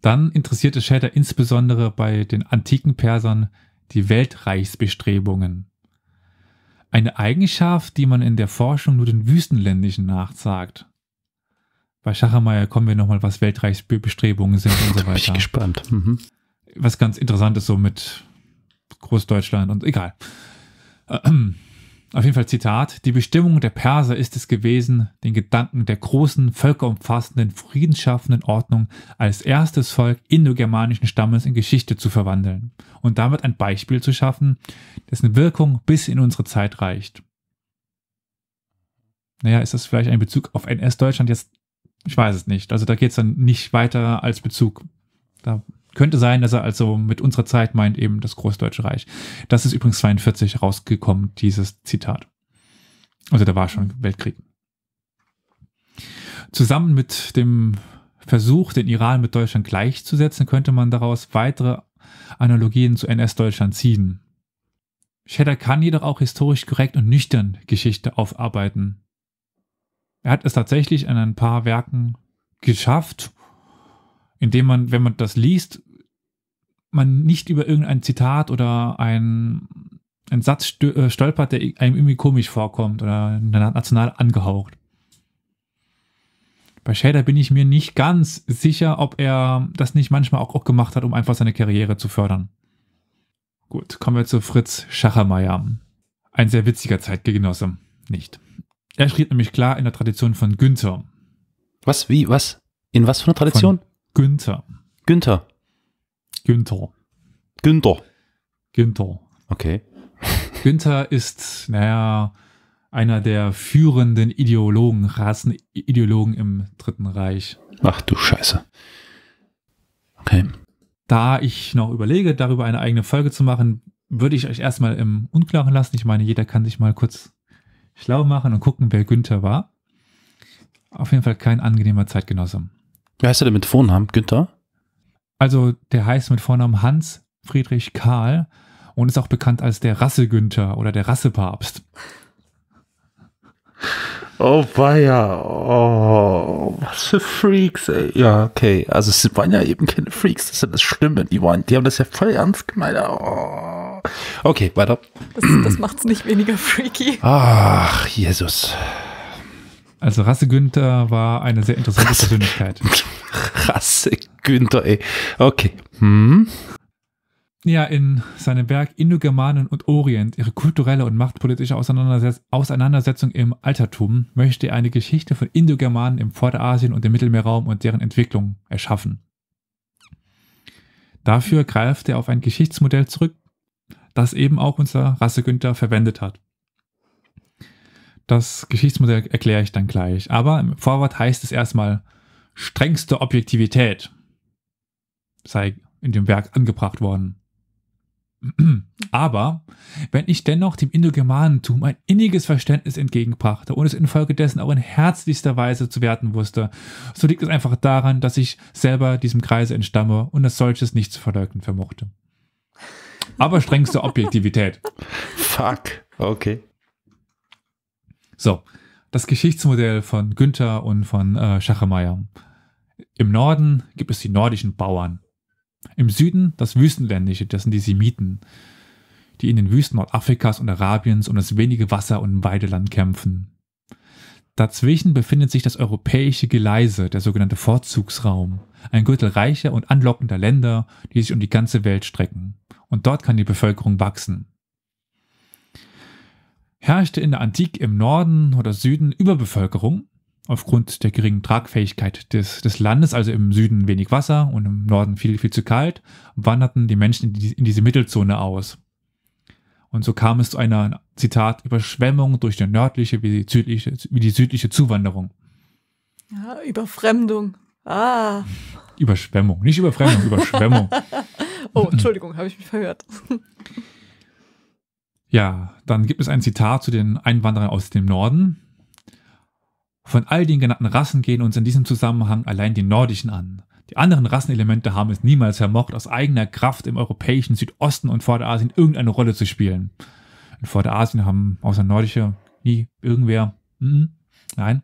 Dann interessierte Schäder insbesondere bei den antiken Persern die Weltreichsbestrebungen eine Eigenschaft, die man in der Forschung nur den Wüstenländischen nachsagt. Bei Schachermeier kommen wir nochmal, was Weltreichsbestrebungen sind und so weiter. Bin ich gespannt. Mhm. Was ganz interessant ist, so mit Großdeutschland und egal. Auf jeden Fall Zitat, die Bestimmung der Perser ist es gewesen, den Gedanken der großen, völkerumfassenden, friedensschaffenden Ordnung als erstes Volk indogermanischen Stammes in Geschichte zu verwandeln und damit ein Beispiel zu schaffen, dessen Wirkung bis in unsere Zeit reicht. Naja, ist das vielleicht ein Bezug auf NS-Deutschland jetzt? Ich weiß es nicht. Also da geht es dann nicht weiter als Bezug. Da könnte sein, dass er also mit unserer Zeit meint eben das Großdeutsche Reich. Das ist übrigens 42 rausgekommen, dieses Zitat. Also da war schon Weltkrieg. Zusammen mit dem Versuch, den Iran mit Deutschland gleichzusetzen, könnte man daraus weitere Analogien zu NS-Deutschland ziehen. Schedder kann jedoch auch historisch korrekt und nüchtern Geschichte aufarbeiten. Er hat es tatsächlich in ein paar Werken geschafft indem man, wenn man das liest, man nicht über irgendein Zitat oder ein, ein Satz äh, stolpert, der einem irgendwie komisch vorkommt oder national angehaucht. Bei Shader bin ich mir nicht ganz sicher, ob er das nicht manchmal auch, auch gemacht hat, um einfach seine Karriere zu fördern. Gut, kommen wir zu Fritz Schachermeier. Ein sehr witziger Zeitgenosse. Nicht. Er schrieb nämlich klar in der Tradition von Günther. Was? Wie? Was? In was für einer Tradition? Von Günther. Günther. Günther. Günther. Günther. Okay. Günther ist, naja, einer der führenden Ideologen, Rassenideologen im Dritten Reich. Ach du Scheiße. Okay. Da ich noch überlege, darüber eine eigene Folge zu machen, würde ich euch erstmal im Unklaren lassen. Ich meine, jeder kann sich mal kurz schlau machen und gucken, wer Günther war. Auf jeden Fall kein angenehmer Zeitgenosse. Wie heißt er denn mit Vornamen? Günther? Also, der heißt mit Vornamen Hans Friedrich Karl und ist auch bekannt als der Rasse-Günther oder der Rassepapst. Oh, weia. Oh, was für Freaks, ey. Ja, okay. Also, es waren ja eben keine Freaks. Das ist ja das Schlimme. Die, waren, die haben das ja voll ernst gemeint. Oh. Okay, weiter. Das, das macht's nicht weniger freaky. Ach, Jesus. Also Rasse Günther war eine sehr interessante Rasse Persönlichkeit. Rasse Günther, ey. Okay. Hm. Ja, in seinem Werk Indogermanen und Orient, ihre kulturelle und machtpolitische Auseinandersetzung im Altertum, möchte er eine Geschichte von Indogermanen im Vorderasien und im Mittelmeerraum und deren Entwicklung erschaffen. Dafür greift er auf ein Geschichtsmodell zurück, das eben auch unser Rasse Günther verwendet hat. Das Geschichtsmodell erkläre ich dann gleich. Aber im Vorwort heißt es erstmal strengste Objektivität sei in dem Werk angebracht worden. Aber wenn ich dennoch dem Indogermanentum ein inniges Verständnis entgegenbrachte und es infolgedessen auch in herzlichster Weise zu werten wusste, so liegt es einfach daran, dass ich selber diesem Kreise entstamme und als solches nicht zu verleugnen vermochte. Aber strengste Objektivität. Fuck, okay. So, das Geschichtsmodell von Günther und von äh, Schachemeier. Im Norden gibt es die nordischen Bauern. Im Süden das Wüstenländische, das sind die Semiten, die in den Wüsten Nordafrikas und Arabiens um das wenige Wasser und Weideland kämpfen. Dazwischen befindet sich das europäische Geleise, der sogenannte Vorzugsraum, ein Gürtel reicher und anlockender Länder, die sich um die ganze Welt strecken. Und dort kann die Bevölkerung wachsen herrschte in der Antike im Norden oder Süden Überbevölkerung aufgrund der geringen Tragfähigkeit des, des Landes, also im Süden wenig Wasser und im Norden viel, viel zu kalt, wanderten die Menschen in, die, in diese Mittelzone aus. Und so kam es zu einer, Zitat, Überschwemmung durch die nördliche wie die südliche, wie die südliche Zuwanderung. Ja, Überfremdung. Ah. Überschwemmung, nicht Überfremdung, Überschwemmung. oh, Entschuldigung, habe ich mich verhört. Ja, dann gibt es ein Zitat zu den Einwanderern aus dem Norden. Von all den genannten Rassen gehen uns in diesem Zusammenhang allein die Nordischen an. Die anderen Rassenelemente haben es niemals vermocht, aus eigener Kraft im europäischen Südosten und Vorderasien irgendeine Rolle zu spielen. In Vorderasien haben außer Nordische nie irgendwer. nein.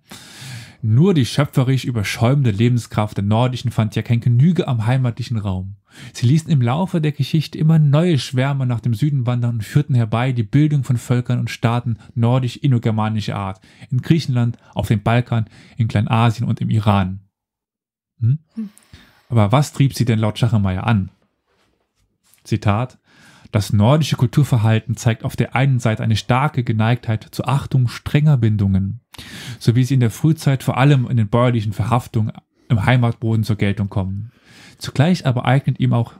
Nur die schöpferisch überschäumende Lebenskraft der Nordischen fand ja kein Genüge am heimatlichen Raum. Sie ließen im Laufe der Geschichte immer neue Schwärme nach dem Süden wandern und führten herbei die Bildung von Völkern und Staaten nordisch-indogermanischer Art, in Griechenland, auf dem Balkan, in Kleinasien und im Iran. Hm? Aber was trieb sie denn laut Schachenmeier an? Zitat das nordische Kulturverhalten zeigt auf der einen Seite eine starke Geneigtheit zur Achtung strenger Bindungen, so wie sie in der Frühzeit vor allem in den bäuerlichen Verhaftungen im Heimatboden zur Geltung kommen. Zugleich aber eignet ihm auch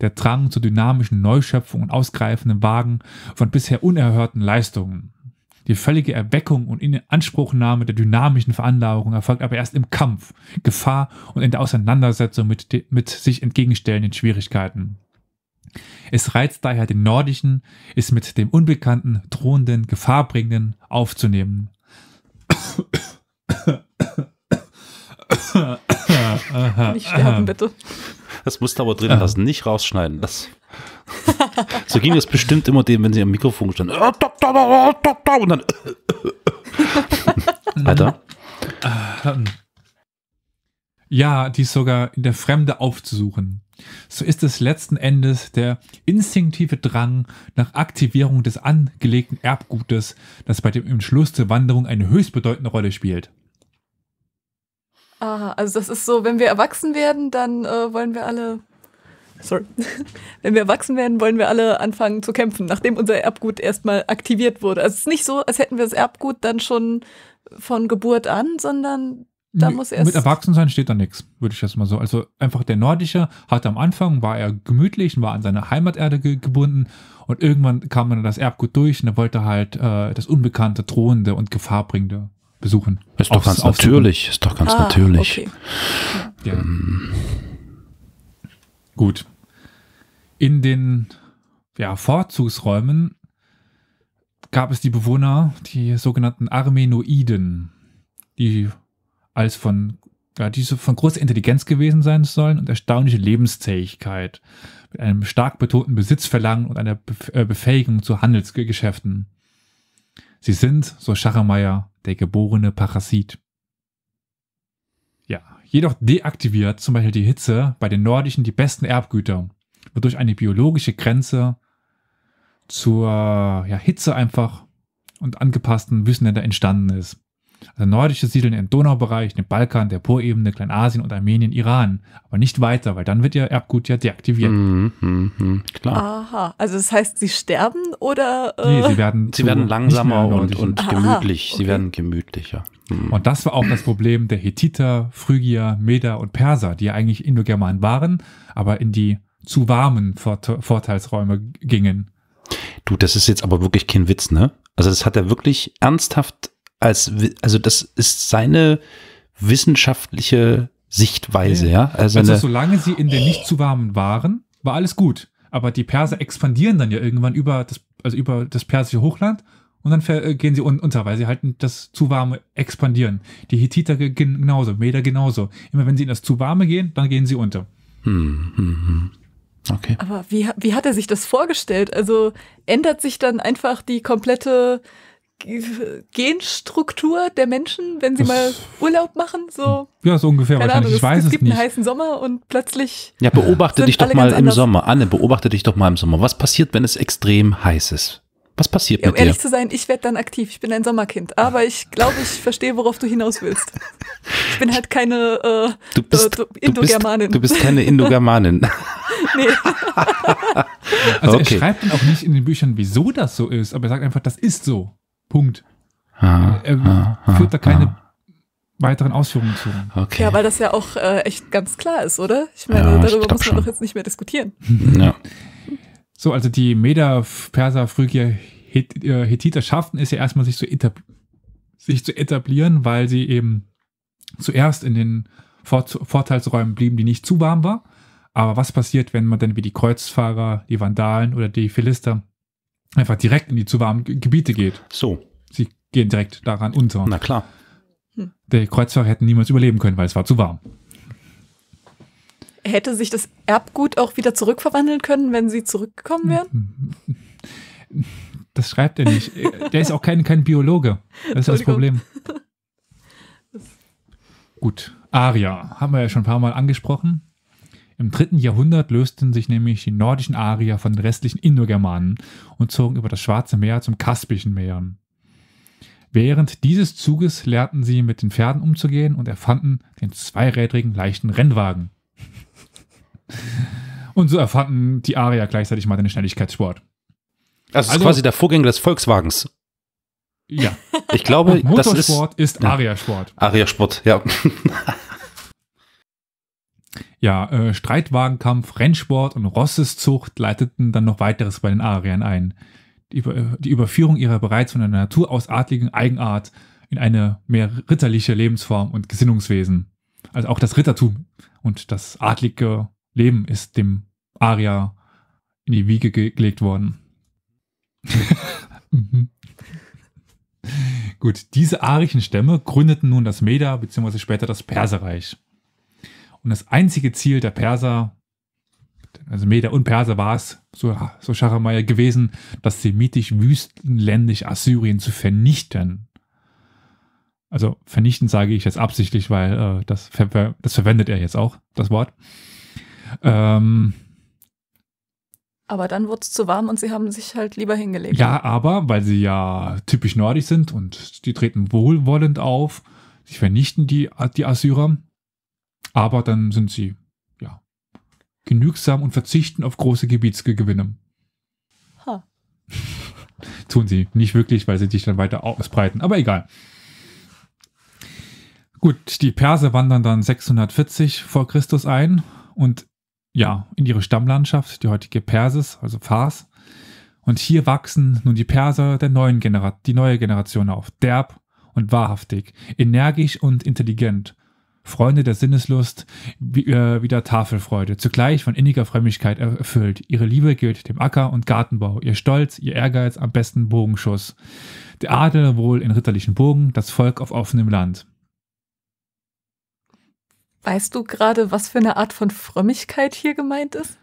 der Drang zur dynamischen Neuschöpfung und ausgreifenden Wagen von bisher unerhörten Leistungen. Die völlige Erweckung und Inanspruchnahme der dynamischen Veranlagung erfolgt aber erst im Kampf, Gefahr und in der Auseinandersetzung mit, mit sich entgegenstellenden Schwierigkeiten. Es reizt daher den Nordischen, es mit dem Unbekannten, Drohenden, Gefahrbringenden aufzunehmen nicht sterben, bitte. Das musst du aber drin lassen, nicht rausschneiden. Das. so ging das bestimmt immer dem, wenn sie am Mikrofon stand. Und dann. Alter. Ja, die sogar in der Fremde aufzusuchen. So ist es letzten Endes der instinktive Drang nach Aktivierung des angelegten Erbgutes, das bei dem Entschluss zur Wanderung eine höchst bedeutende Rolle spielt. Ah, also das ist so, wenn wir erwachsen werden, dann äh, wollen wir alle. Sorry. wenn wir erwachsen werden, wollen wir alle anfangen zu kämpfen, nachdem unser Erbgut erstmal aktiviert wurde. Also es ist nicht so, als hätten wir das Erbgut dann schon von Geburt an, sondern da muss erst. Mit Erwachsensein steht da nichts, würde ich das mal so. Also einfach der Nordische hatte am Anfang, war er gemütlich und war an seine Heimaterde ge gebunden und irgendwann kam dann das Erbgut durch und er wollte halt äh, das Unbekannte, Drohende und Gefahrbringende besuchen. Ist doch ganz aufsuchen. natürlich, ist doch ganz ah, natürlich. Okay. Ja. Ähm. Gut. In den ja, Vorzugsräumen gab es die Bewohner, die sogenannten Armenoiden, die als von ja, die von großer Intelligenz gewesen sein sollen und erstaunliche Lebensfähigkeit, mit einem stark betonten Besitzverlangen und einer äh, Befähigung zu Handelsgeschäften. Sie sind, so Scharremeyer, der geborene Parasit. Ja, jedoch deaktiviert zum Beispiel die Hitze bei den Nordischen die besten Erbgüter, wodurch eine biologische Grenze zur ja, Hitze einfach und angepassten Wüstenländer entstanden ist. Also nordische Siedeln im Donaubereich, dem Balkan, der Poebene, Kleinasien und Armenien, Iran. Aber nicht weiter, weil dann wird ihr Erbgut ja deaktiviert. Mm, mm, mm, klar. Aha, also das heißt, sie sterben oder? Äh nee, sie werden, sie werden langsamer und, und Aha, gemütlich. Okay. Sie werden gemütlicher. Mhm. Und das war auch das Problem der Hethiter, Phrygier, Meder und Perser, die ja eigentlich Indogermanen waren, aber in die zu warmen Vorteilsräume gingen. Du, das ist jetzt aber wirklich kein Witz, ne? Also das hat er wirklich ernsthaft als, also das ist seine wissenschaftliche Sichtweise, ja. Also, also solange sie in der nicht zu warmen waren, war alles gut. Aber die Perser expandieren dann ja irgendwann über das, also über das persische Hochland und dann äh, gehen sie un unter, weil sie halt das zu warme expandieren. Die Hittiter genauso, Meder genauso. Immer wenn sie in das zu warme gehen, dann gehen sie unter. Hm, hm, hm. Okay. Aber wie, wie hat er sich das vorgestellt? Also ändert sich dann einfach die komplette Genstruktur der Menschen, wenn sie das mal Urlaub machen, so. Ja, so ungefähr keine wahrscheinlich. Ahnung, ich weiß es, gibt nicht. einen heißen Sommer und plötzlich. Ja, beobachte dich doch mal im anders. Sommer. Anne, beobachte dich doch mal im Sommer. Was passiert, wenn es extrem heiß ist? Was passiert ja, um mit dir? Um ehrlich zu sein, ich werde dann aktiv. Ich bin ein Sommerkind. Aber ich glaube, ich verstehe, worauf du hinaus willst. Ich bin halt keine äh, du bist, äh, du, Indogermanin. Du bist, du bist keine Indogermanin. nee. Also okay. er schreibt dann auch nicht in den Büchern, wieso das so ist, aber er sagt einfach, das ist so. Punkt. Ha, er äh, äh, ha, ha, führt da keine weiteren Ausführungen zu. Okay. Ja, weil das ja auch äh, echt ganz klar ist, oder? Ich meine, ja, darüber ich muss man doch jetzt nicht mehr diskutieren. Ja. So, also die Meder, Perser, Phrygier, äh, Hethiter schafften es ja erstmal, sich zu, sich zu etablieren, weil sie eben zuerst in den Vor Vorteilsräumen blieben, die nicht zu warm war. Aber was passiert, wenn man dann wie die Kreuzfahrer, die Vandalen oder die Philister einfach direkt in die zu warmen Gebiete geht. So. Sie gehen direkt daran unter. Na klar. Hm. Der Kreuzfahrer hätten niemals überleben können, weil es war zu warm. Hätte sich das Erbgut auch wieder zurückverwandeln können, wenn sie zurückgekommen wären? Das schreibt er nicht. Der ist auch kein, kein Biologe. Das ist das Problem. Gut, Aria haben wir ja schon ein paar Mal angesprochen. Im dritten Jahrhundert lösten sich nämlich die nordischen Arier von den restlichen Indogermanen und zogen über das Schwarze Meer zum Kaspischen Meer. Während dieses Zuges lernten sie mit den Pferden umzugehen und erfanden den zweirädrigen leichten Rennwagen. und so erfanden die Arier gleichzeitig mal den Schnelligkeitssport. Also, also quasi der Vorgänger des Volkswagens. Ja. Ich glaube, das ist. Motorsport ist, ist Ariasport. Ariasport, ja. Ja, äh, Streitwagenkampf, Rennsport und Rosseszucht leiteten dann noch weiteres bei den Ariern ein. Die, Über äh, die Überführung ihrer bereits von der Natur aus adligen Eigenart in eine mehr ritterliche Lebensform und Gesinnungswesen. Also auch das Rittertum und das adlige Leben ist dem Arier in die Wiege ge gelegt worden. Mhm. Gut, diese arischen Stämme gründeten nun das Meda bzw. später das Perserreich. Und das einzige Ziel der Perser, also Meder und Perser war es, so, so Schachameier gewesen, das semitisch-wüstenländisch Assyrien zu vernichten. Also vernichten sage ich jetzt absichtlich, weil äh, das, ver das verwendet er jetzt auch, das Wort. Ähm, aber dann wurde es zu warm und sie haben sich halt lieber hingelegt. Ja, aber weil sie ja typisch nordisch sind und die treten wohlwollend auf, sie vernichten die, die Assyrer aber dann sind sie ja genügsam und verzichten auf große Gebietsgewinne. Ha. Tun sie nicht wirklich, weil sie sich dann weiter ausbreiten. Aber egal. Gut, die Perser wandern dann 640 vor Christus ein und ja, in ihre Stammlandschaft, die heutige Persis, also Fars. Und hier wachsen nun die Perser der neuen Generation, die neue Generation auf, derb und wahrhaftig, energisch und intelligent. Freunde der Sinneslust äh, wieder Tafelfreude, zugleich von inniger Frömmigkeit erfüllt. Ihre Liebe gilt dem Acker und Gartenbau, ihr Stolz, ihr Ehrgeiz am besten Bogenschuss. Der Adel wohl in ritterlichen Bogen, das Volk auf offenem Land. Weißt du gerade, was für eine Art von Frömmigkeit hier gemeint ist?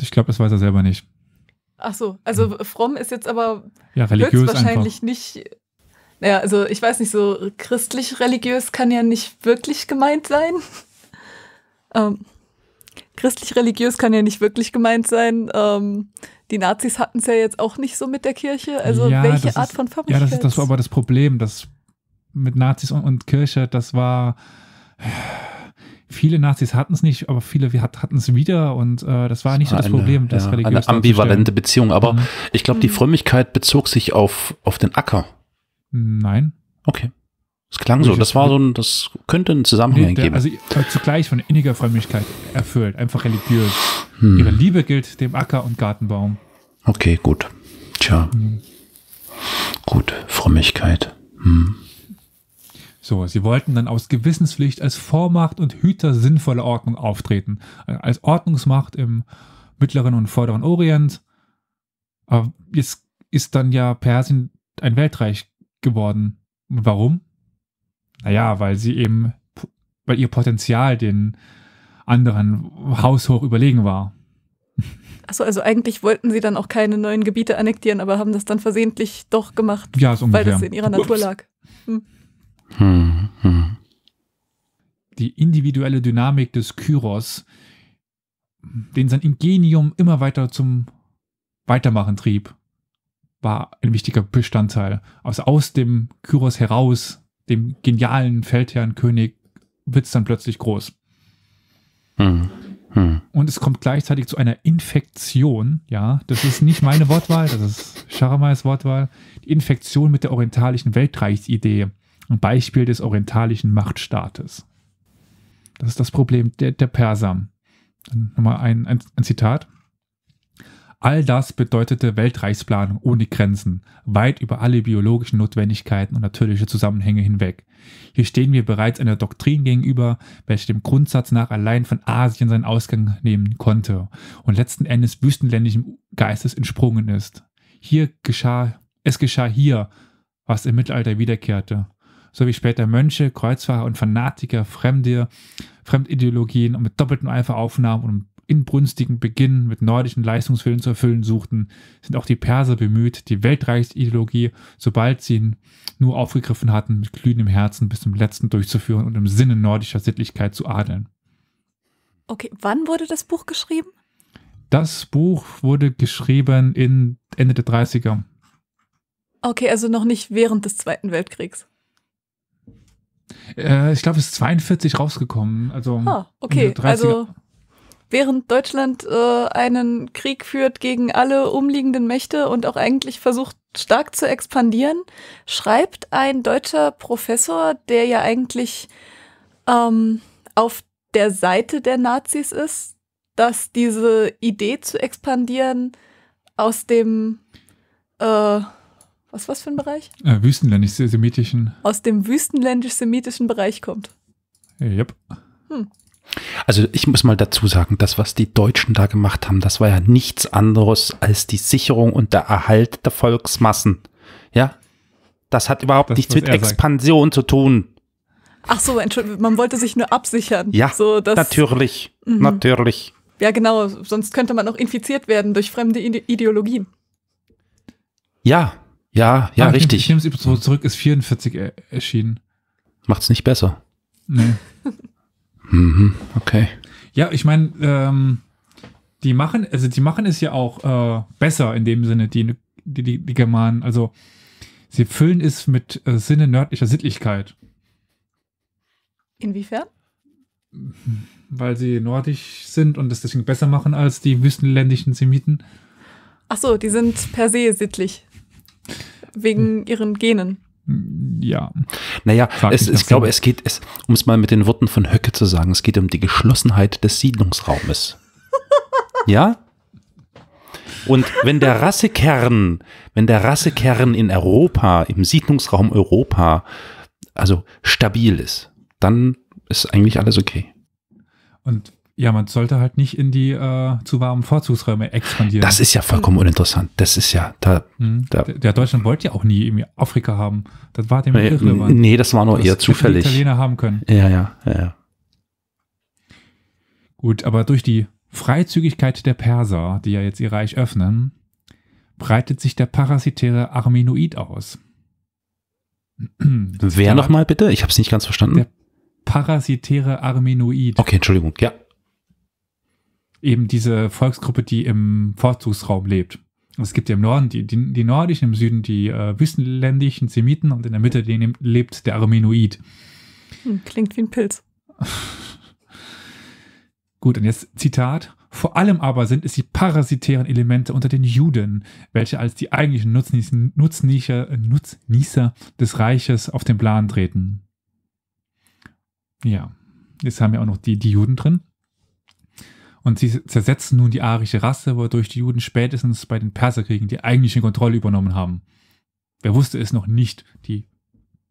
Ich glaube, das weiß er selber nicht. Ach so, also fromm ist jetzt aber ja, religiös höchstwahrscheinlich einfach. nicht naja, also ich weiß nicht, so christlich-religiös kann ja nicht wirklich gemeint sein. ähm, christlich-religiös kann ja nicht wirklich gemeint sein. Ähm, die Nazis hatten es ja jetzt auch nicht so mit der Kirche. Also ja, welche Art ist, von Fabrik? Ja, das, ist, das war aber das Problem, das mit Nazis und, und Kirche, das war. Viele Nazis hatten es nicht, aber viele hatten es wieder und äh, das war nicht so das Problem, das ja, Eine ambivalente Beziehung, aber mhm. ich glaube, die mhm. Frömmigkeit bezog sich auf, auf den Acker. Nein. Okay. Es klang so, das war so ein, das könnte einen Zusammenhang nee, geben. Also äh, zugleich von inniger Frömmigkeit erfüllt, einfach religiös. Hm. Ihre Liebe gilt dem Acker und Gartenbaum. Okay, gut. Tja. Hm. Gut, Frömmigkeit. Hm. So, sie wollten dann aus Gewissenspflicht als Vormacht und Hüter sinnvoller Ordnung auftreten. Äh, als Ordnungsmacht im mittleren und vorderen Orient. Aber jetzt ist dann ja Persien ein Weltreich geworden. warum? Naja, weil sie eben, weil ihr Potenzial den anderen haushoch überlegen war. Achso, also eigentlich wollten sie dann auch keine neuen Gebiete annektieren, aber haben das dann versehentlich doch gemacht, ja, so weil das in ihrer Natur Ups. lag. Hm. Hm, hm. Die individuelle Dynamik des Kyros, den sein Ingenium immer weiter zum Weitermachen trieb war ein wichtiger Bestandteil. Also aus dem Kyros heraus, dem genialen Feldherrnkönig, wird es dann plötzlich groß. Hm. Hm. Und es kommt gleichzeitig zu einer Infektion. Ja, das ist nicht meine Wortwahl, das ist Charamais Wortwahl. Die Infektion mit der orientalischen Weltreichsidee. Ein Beispiel des orientalischen Machtstaates. Das ist das Problem der, der Perser. Dann nochmal ein, ein, ein Zitat. All das bedeutete Weltreichsplanung ohne Grenzen, weit über alle biologischen Notwendigkeiten und natürliche Zusammenhänge hinweg. Hier stehen wir bereits einer Doktrin gegenüber, welche dem Grundsatz nach allein von Asien seinen Ausgang nehmen konnte und letzten Endes wüstenländischen Geistes entsprungen ist. Hier geschah, es geschah hier, was im Mittelalter wiederkehrte, so wie später Mönche, Kreuzfahrer und Fanatiker fremde, Fremdideologien und mit doppeltem Eifer aufnahmen und inbrünstigen Beginn mit nordischen Leistungswillen zu erfüllen suchten, sind auch die Perser bemüht, die Weltreichsideologie, sobald sie ihn nur aufgegriffen hatten, mit glühendem Herzen bis zum letzten durchzuführen und im Sinne nordischer Sittlichkeit zu adeln. Okay, wann wurde das Buch geschrieben? Das Buch wurde geschrieben in Ende der 30er. Okay, also noch nicht während des Zweiten Weltkriegs. Äh, ich glaube, es ist 42 rausgekommen. Also ah, okay. Also während Deutschland äh, einen Krieg führt gegen alle umliegenden Mächte und auch eigentlich versucht stark zu expandieren, schreibt ein deutscher Professor, der ja eigentlich ähm, auf der Seite der Nazis ist, dass diese Idee zu expandieren aus dem äh, was was für ein Bereich? Äh, Wüstenländisch-semitischen. Aus dem wüstenländisch-semitischen Bereich kommt. Yep. Äh, hm. Also ich muss mal dazu sagen, das, was die Deutschen da gemacht haben, das war ja nichts anderes als die Sicherung und der Erhalt der Volksmassen. Ja, das hat überhaupt das nichts mit Expansion sagt. zu tun. Ach so, Entschuldigung, man wollte sich nur absichern. Ja, so, dass, natürlich, mhm. natürlich. Ja, genau, sonst könnte man auch infiziert werden durch fremde Ideologien. Ja, ja, ja, Aber richtig. Ich nehme es zurück, ist 44 erschienen. Macht es nicht besser. Nee. Mhm, okay. Ja, ich meine, ähm, die machen, also die machen es ja auch äh, besser in dem Sinne, die, die, die, die Germanen. Also sie füllen es mit äh, Sinne nördlicher Sittlichkeit. Inwiefern? Weil sie nordisch sind und es deswegen besser machen als die wüstenländischen Semiten. Ach so, die sind per se sittlich. Wegen hm. ihren Genen ja. Naja, es, ich, ich glaube, es geht, es, um es mal mit den Worten von Höcke zu sagen, es geht um die Geschlossenheit des Siedlungsraumes. ja? Und wenn der Rassekern, wenn der Rassekern in Europa, im Siedlungsraum Europa, also stabil ist, dann ist eigentlich alles okay. Und ja, man sollte halt nicht in die äh, zu warmen Vorzugsräume expandieren. Das ist ja vollkommen uninteressant. Das ist ja da. Mhm. da der, Deutschland wollte ja auch nie irgendwie Afrika haben. Das war dem nee, irrelevant. Nee, das war nur das eher zufällig. Die Italiener haben können. Ja, ja, ja, ja. Gut, aber durch die Freizügigkeit der Perser, die ja jetzt ihr Reich öffnen, breitet sich der parasitäre Armenoid aus. Wer nochmal bitte? Ich habe es nicht ganz verstanden. Der parasitäre Armenoid. Okay, Entschuldigung, ja eben diese Volksgruppe, die im Vorzugsraum lebt. Es gibt ja im Norden die, die, die Nordischen, im Süden die äh, wüstenländischen Semiten und in der Mitte den, lebt der Armenoid. Hm, klingt wie ein Pilz. Gut, und jetzt Zitat. Vor allem aber sind es die parasitären Elemente unter den Juden, welche als die eigentlichen Nutznießer, äh, Nutznießer des Reiches auf den Plan treten. Ja, jetzt haben wir auch noch die, die Juden drin. Und sie zersetzen nun die arische Rasse, wodurch die Juden spätestens bei den Perserkriegen die eigentliche Kontrolle übernommen haben. Wer wusste es noch nicht? Die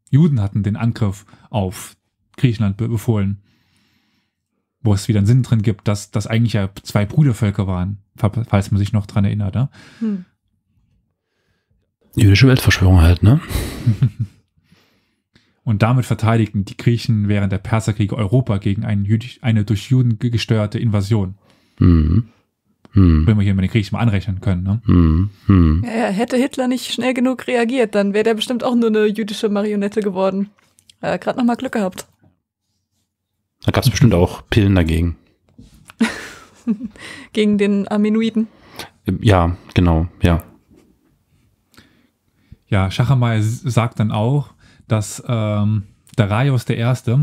Juden hatten den Angriff auf Griechenland befohlen. Wo es wieder einen Sinn drin gibt, dass das eigentlich ja zwei Brudervölker waren, falls man sich noch dran erinnert. Ne? Hm. Jüdische Weltverschwörung halt, ne? Und damit verteidigten die Griechen während der Perserkriege Europa gegen eine durch Juden gesteuerte Invasion. Mhm. Hm. Wenn wir hier mit den Griechen mal anrechnen können. Ne? Mhm. Hm. Ja, hätte Hitler nicht schnell genug reagiert, dann wäre der bestimmt auch nur eine jüdische Marionette geworden. Äh, Gerade nochmal Glück gehabt. Da gab es bestimmt auch Pillen dagegen. gegen den Aminoiden. Ähm, ja, genau, ja. Ja, Schachermeier sagt dann auch, dass ähm, Darius I.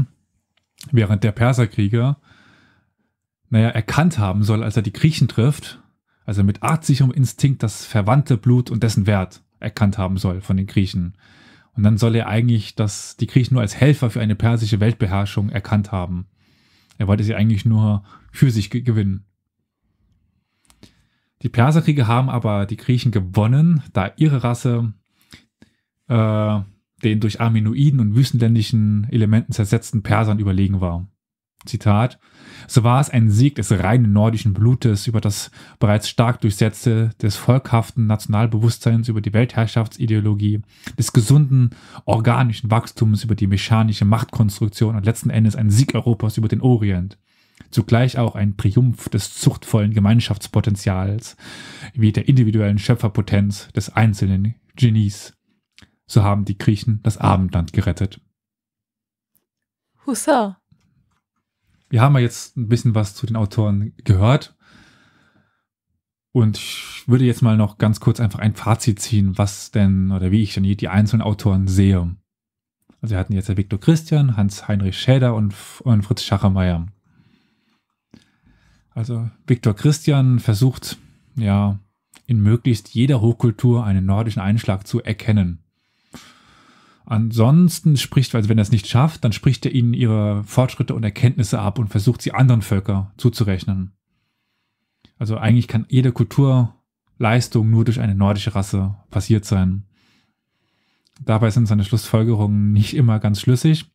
während der Perserkriege, naja, erkannt haben soll, als er die Griechen trifft, also mit artsicherem Instinkt das verwandte Blut und dessen Wert erkannt haben soll von den Griechen. Und dann soll er eigentlich das, die Griechen nur als Helfer für eine persische Weltbeherrschung erkannt haben. Er wollte sie eigentlich nur für sich gewinnen. Die Perserkriege haben aber die Griechen gewonnen, da ihre Rasse äh, den durch Aminoiden und wüstenländischen Elementen zersetzten Persern überlegen war. Zitat, so war es ein Sieg des reinen nordischen Blutes über das bereits stark durchsetzte, des volkhaften Nationalbewusstseins über die Weltherrschaftsideologie, des gesunden organischen Wachstums über die mechanische Machtkonstruktion und letzten Endes ein Sieg Europas über den Orient. Zugleich auch ein Triumph des zuchtvollen Gemeinschaftspotenzials, wie der individuellen Schöpferpotenz des einzelnen Genies. So haben die Griechen das Abendland gerettet. Hussa. Wir haben ja jetzt ein bisschen was zu den Autoren gehört. Und ich würde jetzt mal noch ganz kurz einfach ein Fazit ziehen, was denn oder wie ich denn die einzelnen Autoren sehe. Also wir hatten jetzt ja Viktor Christian, Hans-Heinrich Schäder und, und Fritz Schachermeier. Also Viktor Christian versucht ja in möglichst jeder Hochkultur einen nordischen Einschlag zu erkennen. Ansonsten spricht, also wenn er es nicht schafft, dann spricht er ihnen ihre Fortschritte und Erkenntnisse ab und versucht sie anderen Völker zuzurechnen. Also eigentlich kann jede Kulturleistung nur durch eine nordische Rasse passiert sein. Dabei sind seine Schlussfolgerungen nicht immer ganz schlüssig.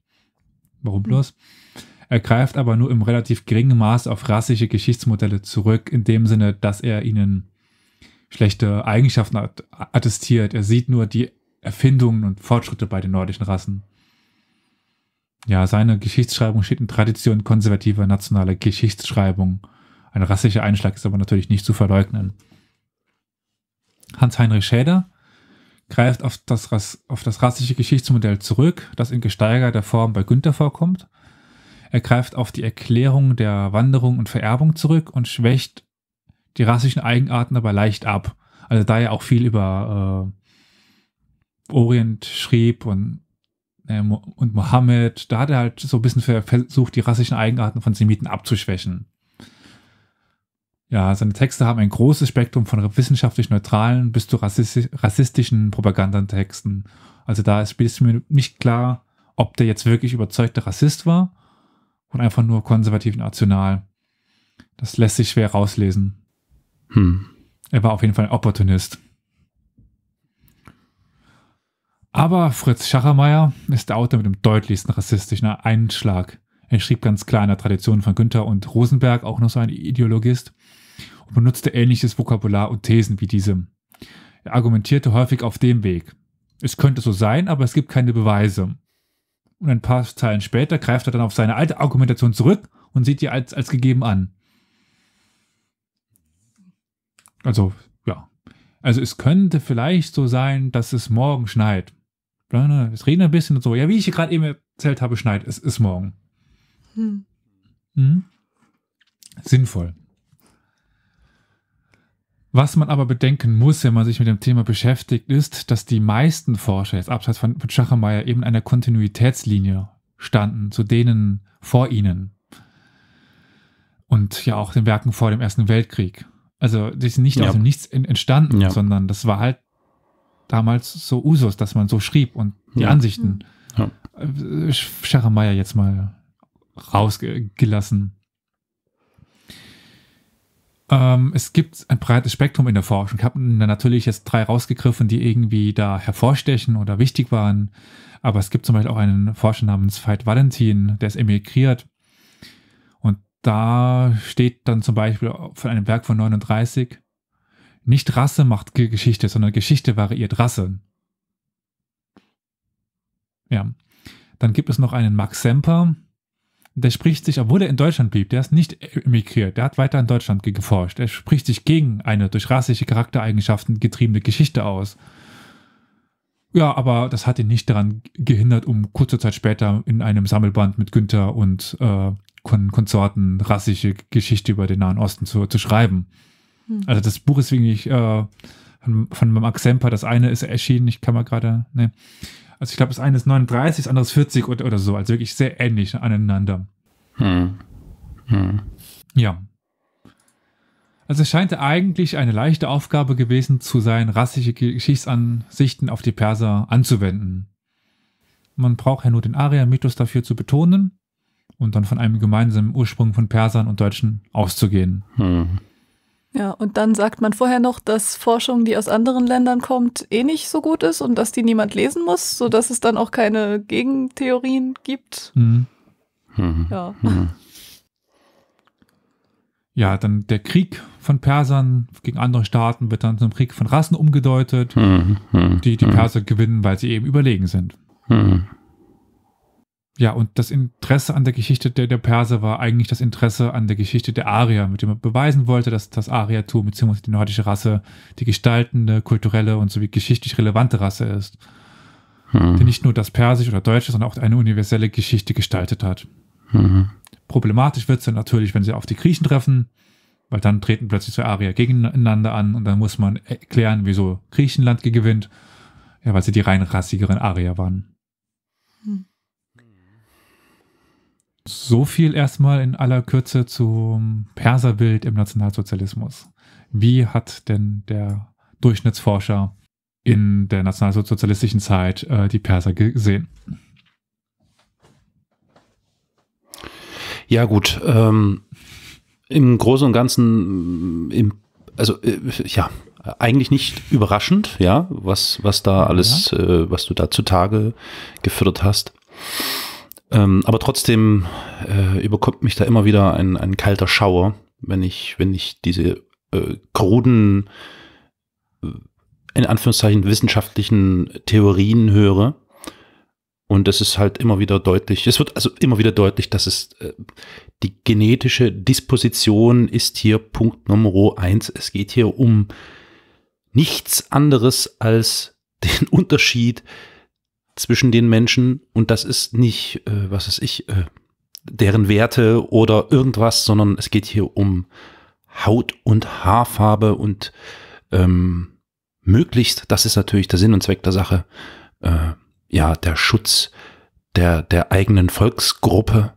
Warum hm. bloß? Er greift aber nur im relativ geringen Maß auf rassische Geschichtsmodelle zurück, in dem Sinne, dass er ihnen schlechte Eigenschaften attestiert. Er sieht nur die Erfindungen und Fortschritte bei den nordischen Rassen. Ja, seine Geschichtsschreibung steht in Tradition konservativer nationaler Geschichtsschreibung. Ein rassischer Einschlag ist aber natürlich nicht zu verleugnen. Hans-Heinrich Schäder greift auf das, auf das rassische Geschichtsmodell zurück, das in gesteigerter Form bei Günther vorkommt. Er greift auf die Erklärung der Wanderung und Vererbung zurück und schwächt die rassischen Eigenarten aber leicht ab. Also da ja auch viel über äh, Orient schrieb und, äh, und Mohammed, da hat er halt so ein bisschen versucht, die rassischen Eigenarten von Semiten abzuschwächen. Ja, seine Texte haben ein großes Spektrum von wissenschaftlich neutralen bis zu rassistischen Propagandantexten. Also da ist mir nicht klar, ob der jetzt wirklich überzeugte Rassist war und einfach nur konservativ national. Das lässt sich schwer rauslesen. Hm. Er war auf jeden Fall ein Opportunist. Aber Fritz Schachermeier ist der Autor mit dem deutlichsten rassistischen Einschlag. Er schrieb ganz klar in der Tradition von Günther und Rosenberg, auch noch so ein Ideologist, und benutzte ähnliches Vokabular und Thesen wie diese. Er argumentierte häufig auf dem Weg. Es könnte so sein, aber es gibt keine Beweise. Und ein paar Zeilen später greift er dann auf seine alte Argumentation zurück und sieht die als, als gegeben an. Also, ja. Also es könnte vielleicht so sein, dass es morgen schneit. Nein, es reden ein bisschen und so. Ja, wie ich gerade eben erzählt habe, schneit. Es ist morgen. Hm. Mhm. Sinnvoll. Was man aber bedenken muss, wenn man sich mit dem Thema beschäftigt, ist, dass die meisten Forscher, jetzt abseits von Schachermeier, eben einer Kontinuitätslinie standen, zu denen vor ihnen. Und ja auch den Werken vor dem Ersten Weltkrieg. Also die sind nicht ja. aus dem Nichts entstanden, ja. sondern das war halt damals so Usus, dass man so schrieb und die ja. Ansichten. Hm. Ja. Äh, Meyer jetzt mal rausgelassen. Ähm, es gibt ein breites Spektrum in der Forschung. Ich habe natürlich jetzt drei rausgegriffen, die irgendwie da hervorstechen oder wichtig waren. Aber es gibt zum Beispiel auch einen Forscher namens Veit Valentin, der ist emigriert. Und da steht dann zum Beispiel von einem Werk von 39, nicht Rasse macht Geschichte, sondern Geschichte variiert Rasse. Ja. Dann gibt es noch einen Max Semper. Der spricht sich, obwohl er in Deutschland blieb, der ist nicht emigriert, der hat weiter in Deutschland geforscht. Er spricht sich gegen eine durch rassische Charaktereigenschaften getriebene Geschichte aus. Ja, aber das hat ihn nicht daran gehindert, um kurze Zeit später in einem Sammelband mit Günther und äh, Konsorten rassische Geschichte über den Nahen Osten zu, zu schreiben. Hm. Also das Buch ist wirklich äh, von, von Max Semper. Das eine ist erschienen, ich kann mal gerade, ne. Also ich glaube, das eine ist 39, das andere ist 40 oder, oder so. Also wirklich sehr ähnlich aneinander. Hm. Hm. Ja. Also es scheint eigentlich eine leichte Aufgabe gewesen zu sein, rassische Geschichtsansichten auf die Perser anzuwenden. Man braucht ja nur den Arier-Mythos dafür zu betonen und dann von einem gemeinsamen Ursprung von Persern und Deutschen auszugehen. Hm. Ja, und dann sagt man vorher noch, dass Forschung, die aus anderen Ländern kommt, eh nicht so gut ist und dass die niemand lesen muss, sodass es dann auch keine Gegentheorien gibt. Mhm. mhm. Ja. Mhm. Ja, dann der Krieg von Persern gegen andere Staaten wird dann zum Krieg von Rassen umgedeutet, mhm. Mhm. die die Perser gewinnen, weil sie eben überlegen sind ja, und das Interesse an der Geschichte der, der Perser war eigentlich das Interesse an der Geschichte der Arier, mit dem man beweisen wollte, dass das Ariatum bzw. die nordische Rasse die gestaltende, kulturelle und sowie geschichtlich relevante Rasse ist, mhm. die nicht nur das Persisch oder Deutsche, sondern auch eine universelle Geschichte gestaltet hat. Mhm. Problematisch wird es dann natürlich, wenn sie auf die Griechen treffen, weil dann treten plötzlich zwei Arier gegeneinander an und dann muss man erklären, wieso Griechenland gewinnt, ja, weil sie die rein rassigeren Arier waren. So viel erstmal in aller Kürze zum Perserbild im Nationalsozialismus. Wie hat denn der Durchschnittsforscher in der nationalsozialistischen Zeit äh, die Perser gesehen? Ja gut, ähm, im Großen und Ganzen, mm, im, also äh, ja, eigentlich nicht überraschend, ja, was, was da alles, ja. äh, was du da zutage geführt hast. Ähm, aber trotzdem äh, überkommt mich da immer wieder ein, ein kalter Schauer, wenn ich, wenn ich diese äh, kruden, äh, in Anführungszeichen wissenschaftlichen Theorien höre. Und es ist halt immer wieder deutlich, es wird also immer wieder deutlich, dass es äh, die genetische Disposition ist hier Punkt Nummer eins. Es geht hier um nichts anderes als den Unterschied zwischen den Menschen und das ist nicht, äh, was weiß ich, äh, deren Werte oder irgendwas, sondern es geht hier um Haut und Haarfarbe und ähm, möglichst, das ist natürlich der Sinn und Zweck der Sache, äh, ja, der Schutz der, der eigenen Volksgruppe,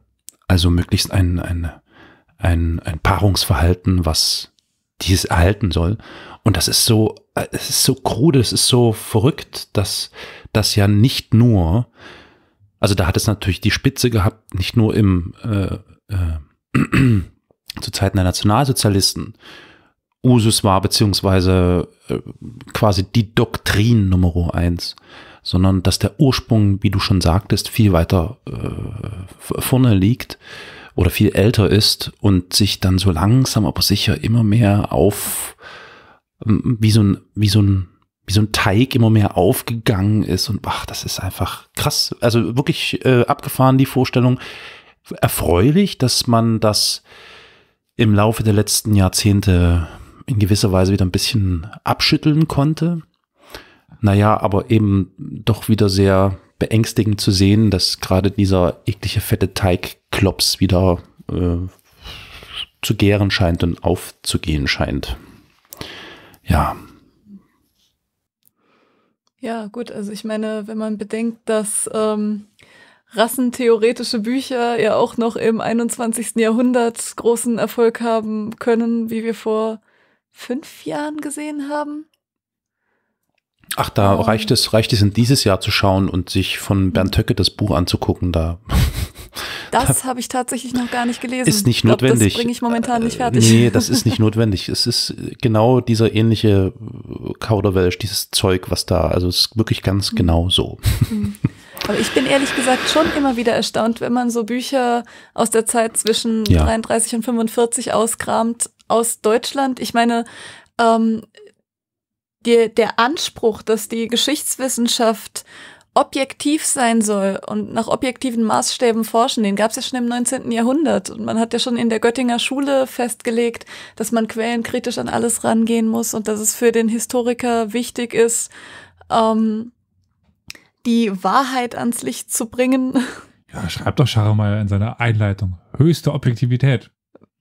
also möglichst ein, ein, ein, ein Paarungsverhalten, was dieses erhalten soll. Und das ist so, äh, es ist so krude, es ist so verrückt, dass, das ja nicht nur, also da hat es natürlich die Spitze gehabt, nicht nur im äh, äh, zu Zeiten der Nationalsozialisten Usus war, beziehungsweise äh, quasi die Doktrin Nummer eins, sondern dass der Ursprung, wie du schon sagtest, viel weiter äh, vorne liegt oder viel älter ist und sich dann so langsam, aber sicher immer mehr auf wie so ein, wie so ein wie so ein Teig immer mehr aufgegangen ist und ach, das ist einfach krass. Also wirklich äh, abgefahren die Vorstellung. Erfreulich, dass man das im Laufe der letzten Jahrzehnte in gewisser Weise wieder ein bisschen abschütteln konnte. Naja, aber eben doch wieder sehr beängstigend zu sehen, dass gerade dieser eklige fette Teigklops wieder äh, zu gären scheint und aufzugehen scheint. Ja, ja, gut, also ich meine, wenn man bedenkt, dass ähm, rassentheoretische Bücher ja auch noch im 21. Jahrhundert großen Erfolg haben können, wie wir vor fünf Jahren gesehen haben. Ach, da um, ähm. reicht es, reicht es in dieses Jahr zu schauen und sich von Bernd Töcke mhm. das Buch anzugucken, da das habe ich tatsächlich noch gar nicht gelesen. Ist nicht glaub, notwendig. das bringe ich momentan nicht äh, fertig. Nee, das ist nicht notwendig. Es ist äh, genau dieser ähnliche äh, Kauderwelsch, dieses Zeug, was da, also es ist wirklich ganz mhm. genau so. Mhm. Aber ich bin ehrlich gesagt schon immer wieder erstaunt, wenn man so Bücher aus der Zeit zwischen ja. 33 und 45 auskramt aus Deutschland. Ich meine, ähm, die, der Anspruch, dass die Geschichtswissenschaft objektiv sein soll und nach objektiven Maßstäben forschen, den gab es ja schon im 19. Jahrhundert. Und man hat ja schon in der Göttinger Schule festgelegt, dass man quellenkritisch an alles rangehen muss und dass es für den Historiker wichtig ist, ähm, die Wahrheit ans Licht zu bringen. Ja, schreibt doch Scharmeier in seiner Einleitung. Höchste Objektivität.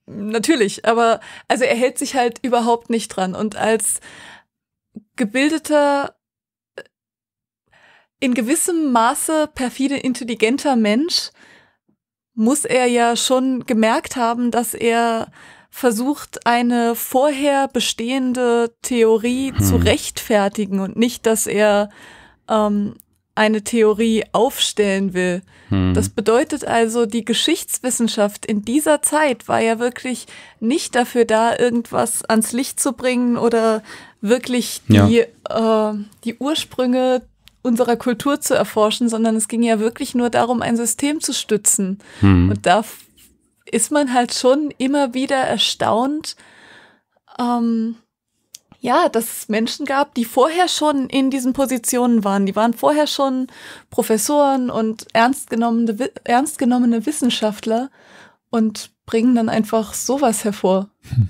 Natürlich, aber also er hält sich halt überhaupt nicht dran. Und als gebildeter in gewissem Maße perfide, intelligenter Mensch muss er ja schon gemerkt haben, dass er versucht, eine vorher bestehende Theorie hm. zu rechtfertigen und nicht, dass er ähm, eine Theorie aufstellen will. Hm. Das bedeutet also, die Geschichtswissenschaft in dieser Zeit war ja wirklich nicht dafür da, irgendwas ans Licht zu bringen oder wirklich die, ja. äh, die Ursprünge unserer Kultur zu erforschen, sondern es ging ja wirklich nur darum, ein System zu stützen. Mhm. Und da ist man halt schon immer wieder erstaunt, ähm, ja, dass es Menschen gab, die vorher schon in diesen Positionen waren. Die waren vorher schon Professoren und ernst genommene, Wissenschaftler und bringen dann einfach sowas hervor.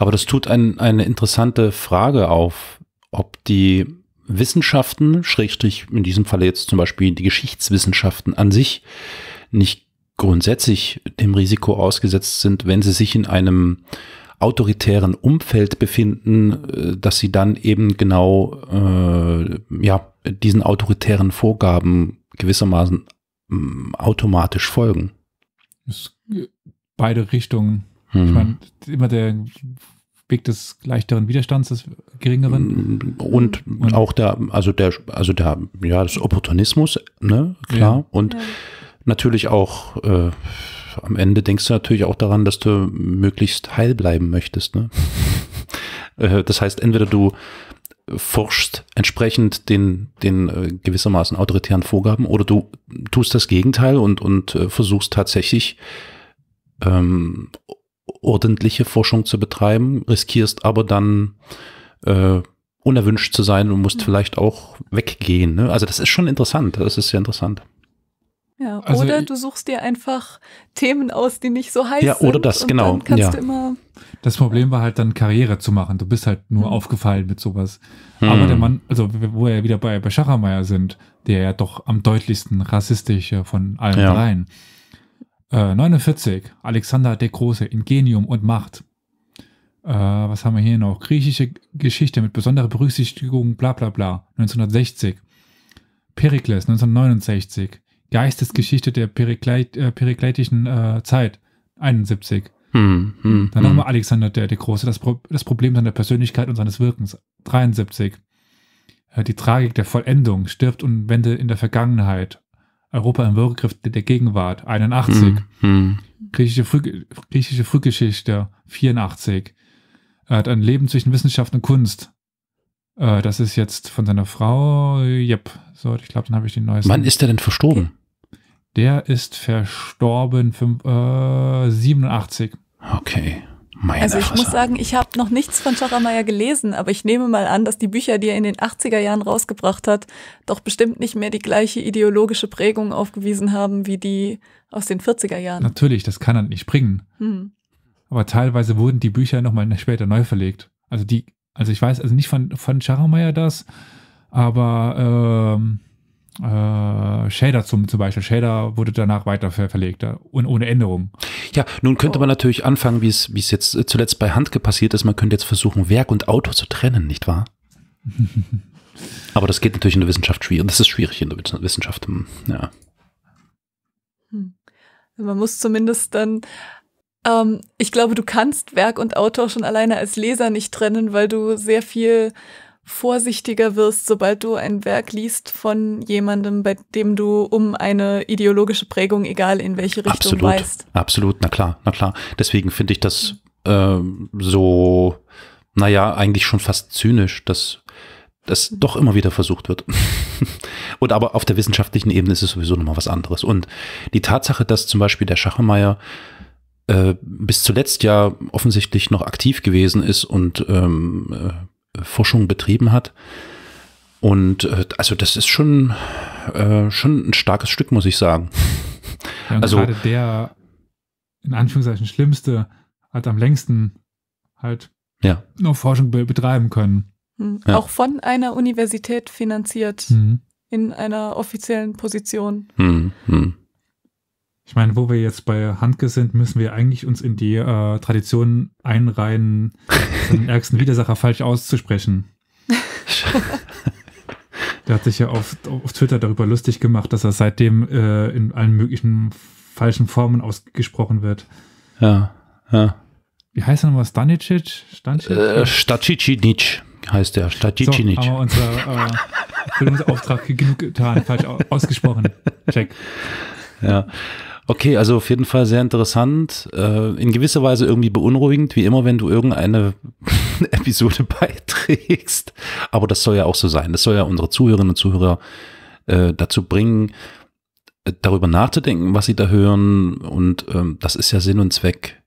Aber das tut ein, eine interessante Frage auf, ob die Wissenschaften, schrägstrich in diesem Falle jetzt zum Beispiel die Geschichtswissenschaften an sich, nicht grundsätzlich dem Risiko ausgesetzt sind, wenn sie sich in einem autoritären Umfeld befinden, äh, dass sie dann eben genau äh, ja, diesen autoritären Vorgaben gewissermaßen mm, automatisch folgen. Äh, beide Richtungen. Hm. Ich mhm. meine, immer der Weg des leichteren Widerstands, des geringeren. Mm, und, und auch der, also der, also der, ja, das Opportunismus, ne, klar. Ja. Und ja. natürlich auch, äh, am Ende denkst du natürlich auch daran, dass du möglichst heil bleiben möchtest, ne? Äh, das heißt, entweder du forschst entsprechend den, den äh, gewissermaßen autoritären Vorgaben oder du tust das Gegenteil und, und äh, versuchst tatsächlich ähm, ordentliche Forschung zu betreiben, riskierst aber dann äh, unerwünscht zu sein und musst mhm. vielleicht auch weggehen. Ne? Also das ist schon interessant, das ist sehr interessant. Ja, also oder du suchst dir einfach Themen aus, die nicht so heiß sind. Ja, oder sind das, genau. Dann kannst ja. du immer das Problem war halt dann Karriere zu machen. Du bist halt nur mhm. aufgefallen mit sowas. Mhm. Aber der mhm. Mann, also wo wir ja wieder bei, bei Schachermeier sind, der ja doch am deutlichsten rassistisch äh, von allen ja. dreien. Äh, 49, Alexander der Große, Ingenium und Macht. Äh, was haben wir hier noch? Griechische Geschichte mit besonderer Berücksichtigung, bla bla bla, 1960. Perikles, 1969. Geistesgeschichte der Perikleit, äh, perikleitischen äh, Zeit, 71. Hm, hm, Dann hm. nochmal Alexander der, der Große, das, Pro das Problem seiner Persönlichkeit und seines Wirkens, 73. Äh, die Tragik der Vollendung, stirbt und wendet in der Vergangenheit, Europa im Würgegriff der Gegenwart, 81. Mhm. Hm. Griechische, Früh, griechische Frühgeschichte, 84. Er hat Leben zwischen Wissenschaft und Kunst. Äh, das ist jetzt von seiner Frau, yep. So, ich glaube, dann habe ich den neuesten. Wann ist der denn verstorben? Der ist verstorben fünf, äh, 87. Okay. Meine also ich muss sagen, ich habe noch nichts von Schockermeier gelesen, aber ich nehme mal an, dass die Bücher, die er in den 80er Jahren rausgebracht hat, doch bestimmt nicht mehr die gleiche ideologische Prägung aufgewiesen haben wie die aus den 40er Jahren. Natürlich, das kann er nicht bringen. Hm. Aber teilweise wurden die Bücher nochmal später neu verlegt. Also die, also ich weiß also nicht von, von Schachenmeier das, aber ähm, äh, Shader zum, zum Beispiel. Shader wurde danach weiter ver verlegt und ohne Änderung. Ja, nun könnte man natürlich anfangen, wie es, jetzt äh, zuletzt bei Handke passiert ist. Man könnte jetzt versuchen, Werk und Auto zu trennen, nicht wahr? Aber das geht natürlich in der Wissenschaft schwierig. Das ist schwierig in der Wissenschaft. Hm, ja. Hm. Man muss zumindest dann ähm, ich glaube, du kannst Werk und Autor schon alleine als Leser nicht trennen, weil du sehr viel vorsichtiger wirst, sobald du ein Werk liest von jemandem, bei dem du um eine ideologische Prägung, egal in welche Richtung, absolut, weißt. Absolut, na klar, na klar. Deswegen finde ich das äh, so, naja, eigentlich schon fast zynisch, dass das doch immer wieder versucht wird. und aber auf der wissenschaftlichen Ebene ist es sowieso nochmal was anderes. Und die Tatsache, dass zum Beispiel der Schachemeier äh, bis zuletzt ja offensichtlich noch aktiv gewesen ist und ähm, äh, Forschung betrieben hat. Und äh, also das ist schon, äh, schon ein starkes Stück, muss ich sagen. Ja, also gerade der in Anführungszeichen schlimmste hat am längsten halt ja. noch Forschung be betreiben können. Mhm. Ja. Auch von einer Universität finanziert mhm. in einer offiziellen Position. Mhm. Ich meine, wo wir jetzt bei Handke sind, müssen wir eigentlich uns in die äh, Tradition einreihen, den ärgsten Widersacher falsch auszusprechen. Der hat sich ja auf, auf Twitter darüber lustig gemacht, dass er seitdem äh, in allen möglichen falschen Formen ausgesprochen wird. Ja, ja. Wie heißt er nochmal? Stanicic? Stanicic? Äh, Stacicinic heißt der. Stacicinic. So, aber unser äh, Bildungsauftrag genug getan, falsch ausgesprochen. Check. Ja. Okay, also auf jeden Fall sehr interessant. Äh, in gewisser Weise irgendwie beunruhigend, wie immer, wenn du irgendeine Episode beiträgst. Aber das soll ja auch so sein. Das soll ja unsere Zuhörerinnen und Zuhörer äh, dazu bringen, äh, darüber nachzudenken, was sie da hören. Und ähm, das ist ja Sinn und Zweck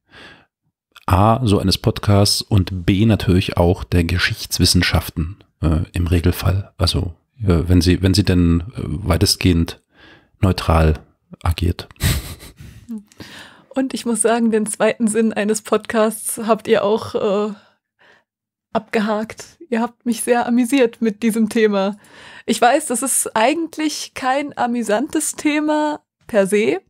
A, so eines Podcasts und B, natürlich auch der Geschichtswissenschaften äh, im Regelfall. Also, äh, wenn sie, wenn sie denn äh, weitestgehend neutral agiert. Und ich muss sagen, den zweiten Sinn eines Podcasts habt ihr auch äh, abgehakt. Ihr habt mich sehr amüsiert mit diesem Thema. Ich weiß, das ist eigentlich kein amüsantes Thema per se,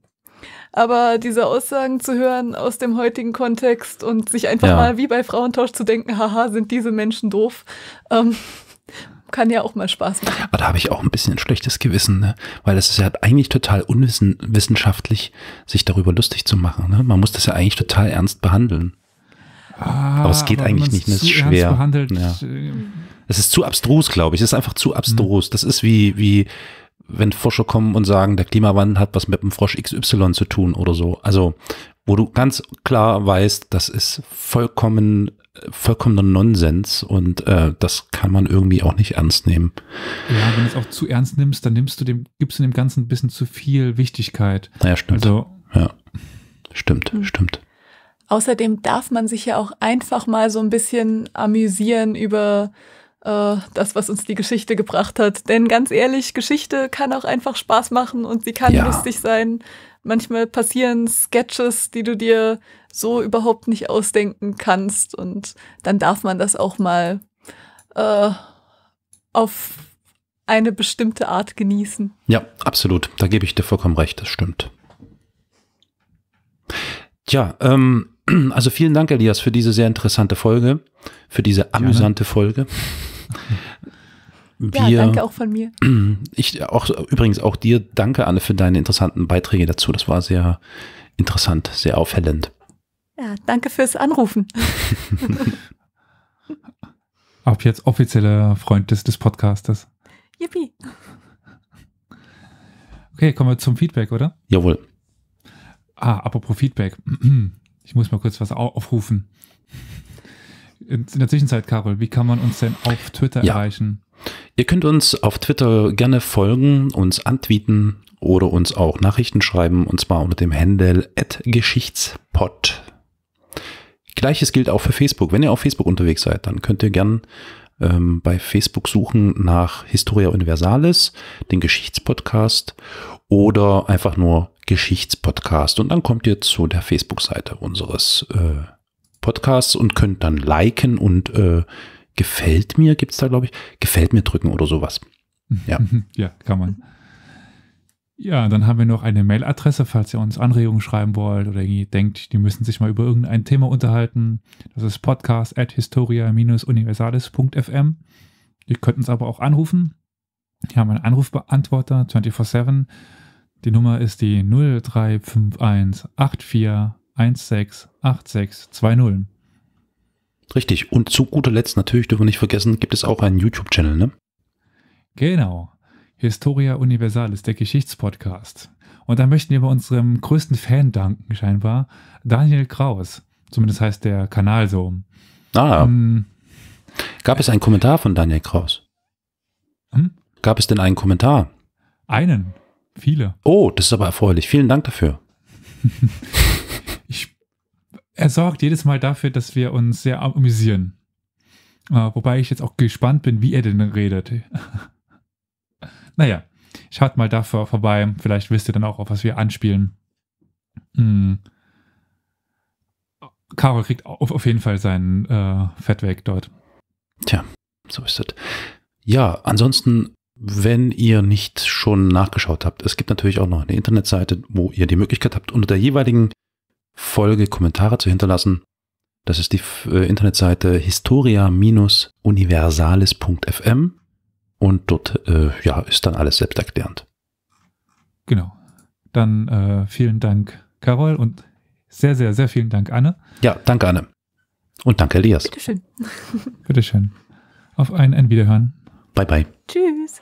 aber diese Aussagen zu hören aus dem heutigen Kontext und sich einfach ja. mal wie bei Frauentausch zu denken, haha, sind diese Menschen doof, ähm, kann ja auch mal Spaß machen. Aber da habe ich auch ein bisschen ein schlechtes Gewissen, ne? weil es ist ja eigentlich total unwissenschaftlich, sich darüber lustig zu machen. Ne? Man muss das ja eigentlich total ernst behandeln. Ah, aber es geht aber eigentlich nicht, ne? es ist schwer. Ja. Äh, es ist zu abstrus, glaube ich. Es ist einfach zu abstrus. Mhm. Das ist wie, wie wenn Forscher kommen und sagen, der Klimawandel hat was mit dem Frosch XY zu tun oder so. Also, wo du ganz klar weißt, das ist vollkommen vollkommener Nonsens und äh, das kann man irgendwie auch nicht ernst nehmen. Ja, wenn du es auch zu ernst nimmst, dann nimmst du dem, gibst du dem Ganzen ein bisschen zu viel Wichtigkeit. Naja, stimmt. Also, ja. Stimmt, mhm. stimmt. Außerdem darf man sich ja auch einfach mal so ein bisschen amüsieren über äh, das, was uns die Geschichte gebracht hat. Denn ganz ehrlich, Geschichte kann auch einfach Spaß machen und sie kann ja. lustig sein manchmal passieren Sketches, die du dir so überhaupt nicht ausdenken kannst. Und dann darf man das auch mal äh, auf eine bestimmte Art genießen. Ja, absolut. Da gebe ich dir vollkommen recht. Das stimmt. Tja, ähm, also vielen Dank, Elias, für diese sehr interessante Folge, für diese amüsante Folge. Wir, ja, danke auch von mir. Ich auch übrigens auch dir danke, Anne, für deine interessanten Beiträge dazu. Das war sehr interessant, sehr auffällend. Ja, danke fürs Anrufen. Ab jetzt offizieller Freund des, des Podcastes. Yippie. Okay, kommen wir zum Feedback, oder? Jawohl. Ah, apropos Feedback. Ich muss mal kurz was aufrufen. In der Zwischenzeit, Carol, wie kann man uns denn auf Twitter ja. erreichen? Ihr könnt uns auf Twitter gerne folgen, uns antweeten oder uns auch Nachrichten schreiben und zwar unter dem Handle geschichtspot. Gleiches gilt auch für Facebook. Wenn ihr auf Facebook unterwegs seid, dann könnt ihr gern ähm, bei Facebook suchen nach Historia Universalis, den Geschichtspodcast oder einfach nur Geschichtspodcast und dann kommt ihr zu der Facebook-Seite unseres äh, Podcasts und könnt dann liken und äh, gefällt mir, gibt es da, glaube ich, gefällt mir drücken oder sowas. Mhm. Ja, mhm. ja kann man. Ja, dann haben wir noch eine Mailadresse, falls ihr uns Anregungen schreiben wollt oder irgendwie denkt, die müssen sich mal über irgendein Thema unterhalten. Das ist podcast at historia-universalis.fm. Ihr könnt uns aber auch anrufen. Wir haben einen Anrufbeantworter 24-7. Die Nummer ist die 0351 8416 8620. Richtig. Und zu guter Letzt, natürlich dürfen wir nicht vergessen, gibt es auch einen YouTube-Channel, ne? Genau. Historia Universalis, der Geschichtspodcast. Und da möchten wir bei unserem größten Fan danken, scheinbar, Daniel Kraus. Zumindest heißt der Kanal so. Ah. Ähm, Gab es einen Kommentar von Daniel Kraus? Hm? Gab es denn einen Kommentar? Einen. Viele. Oh, das ist aber erfreulich. Vielen Dank dafür. er sorgt jedes Mal dafür, dass wir uns sehr amüsieren. Uh, wobei ich jetzt auch gespannt bin, wie er denn redet. naja, schaut mal dafür vorbei. Vielleicht wisst ihr dann auch, auf was wir anspielen. Mhm. Karol kriegt auf, auf jeden Fall seinen äh, Fett weg dort. Tja, so ist das. Ja, ansonsten, wenn ihr nicht schon nachgeschaut habt, es gibt natürlich auch noch eine Internetseite, wo ihr die Möglichkeit habt, unter der jeweiligen Folge Kommentare zu hinterlassen. Das ist die äh, Internetseite historia-universales.fm und dort äh, ja, ist dann alles selbsterklärend. Genau. Dann äh, vielen Dank, Carol, und sehr, sehr, sehr vielen Dank, Anne. Ja, danke, Anne. Und danke, Elias. Bitteschön. Bitteschön. Auf ein, ein Wiederhören. Bye, bye. Tschüss.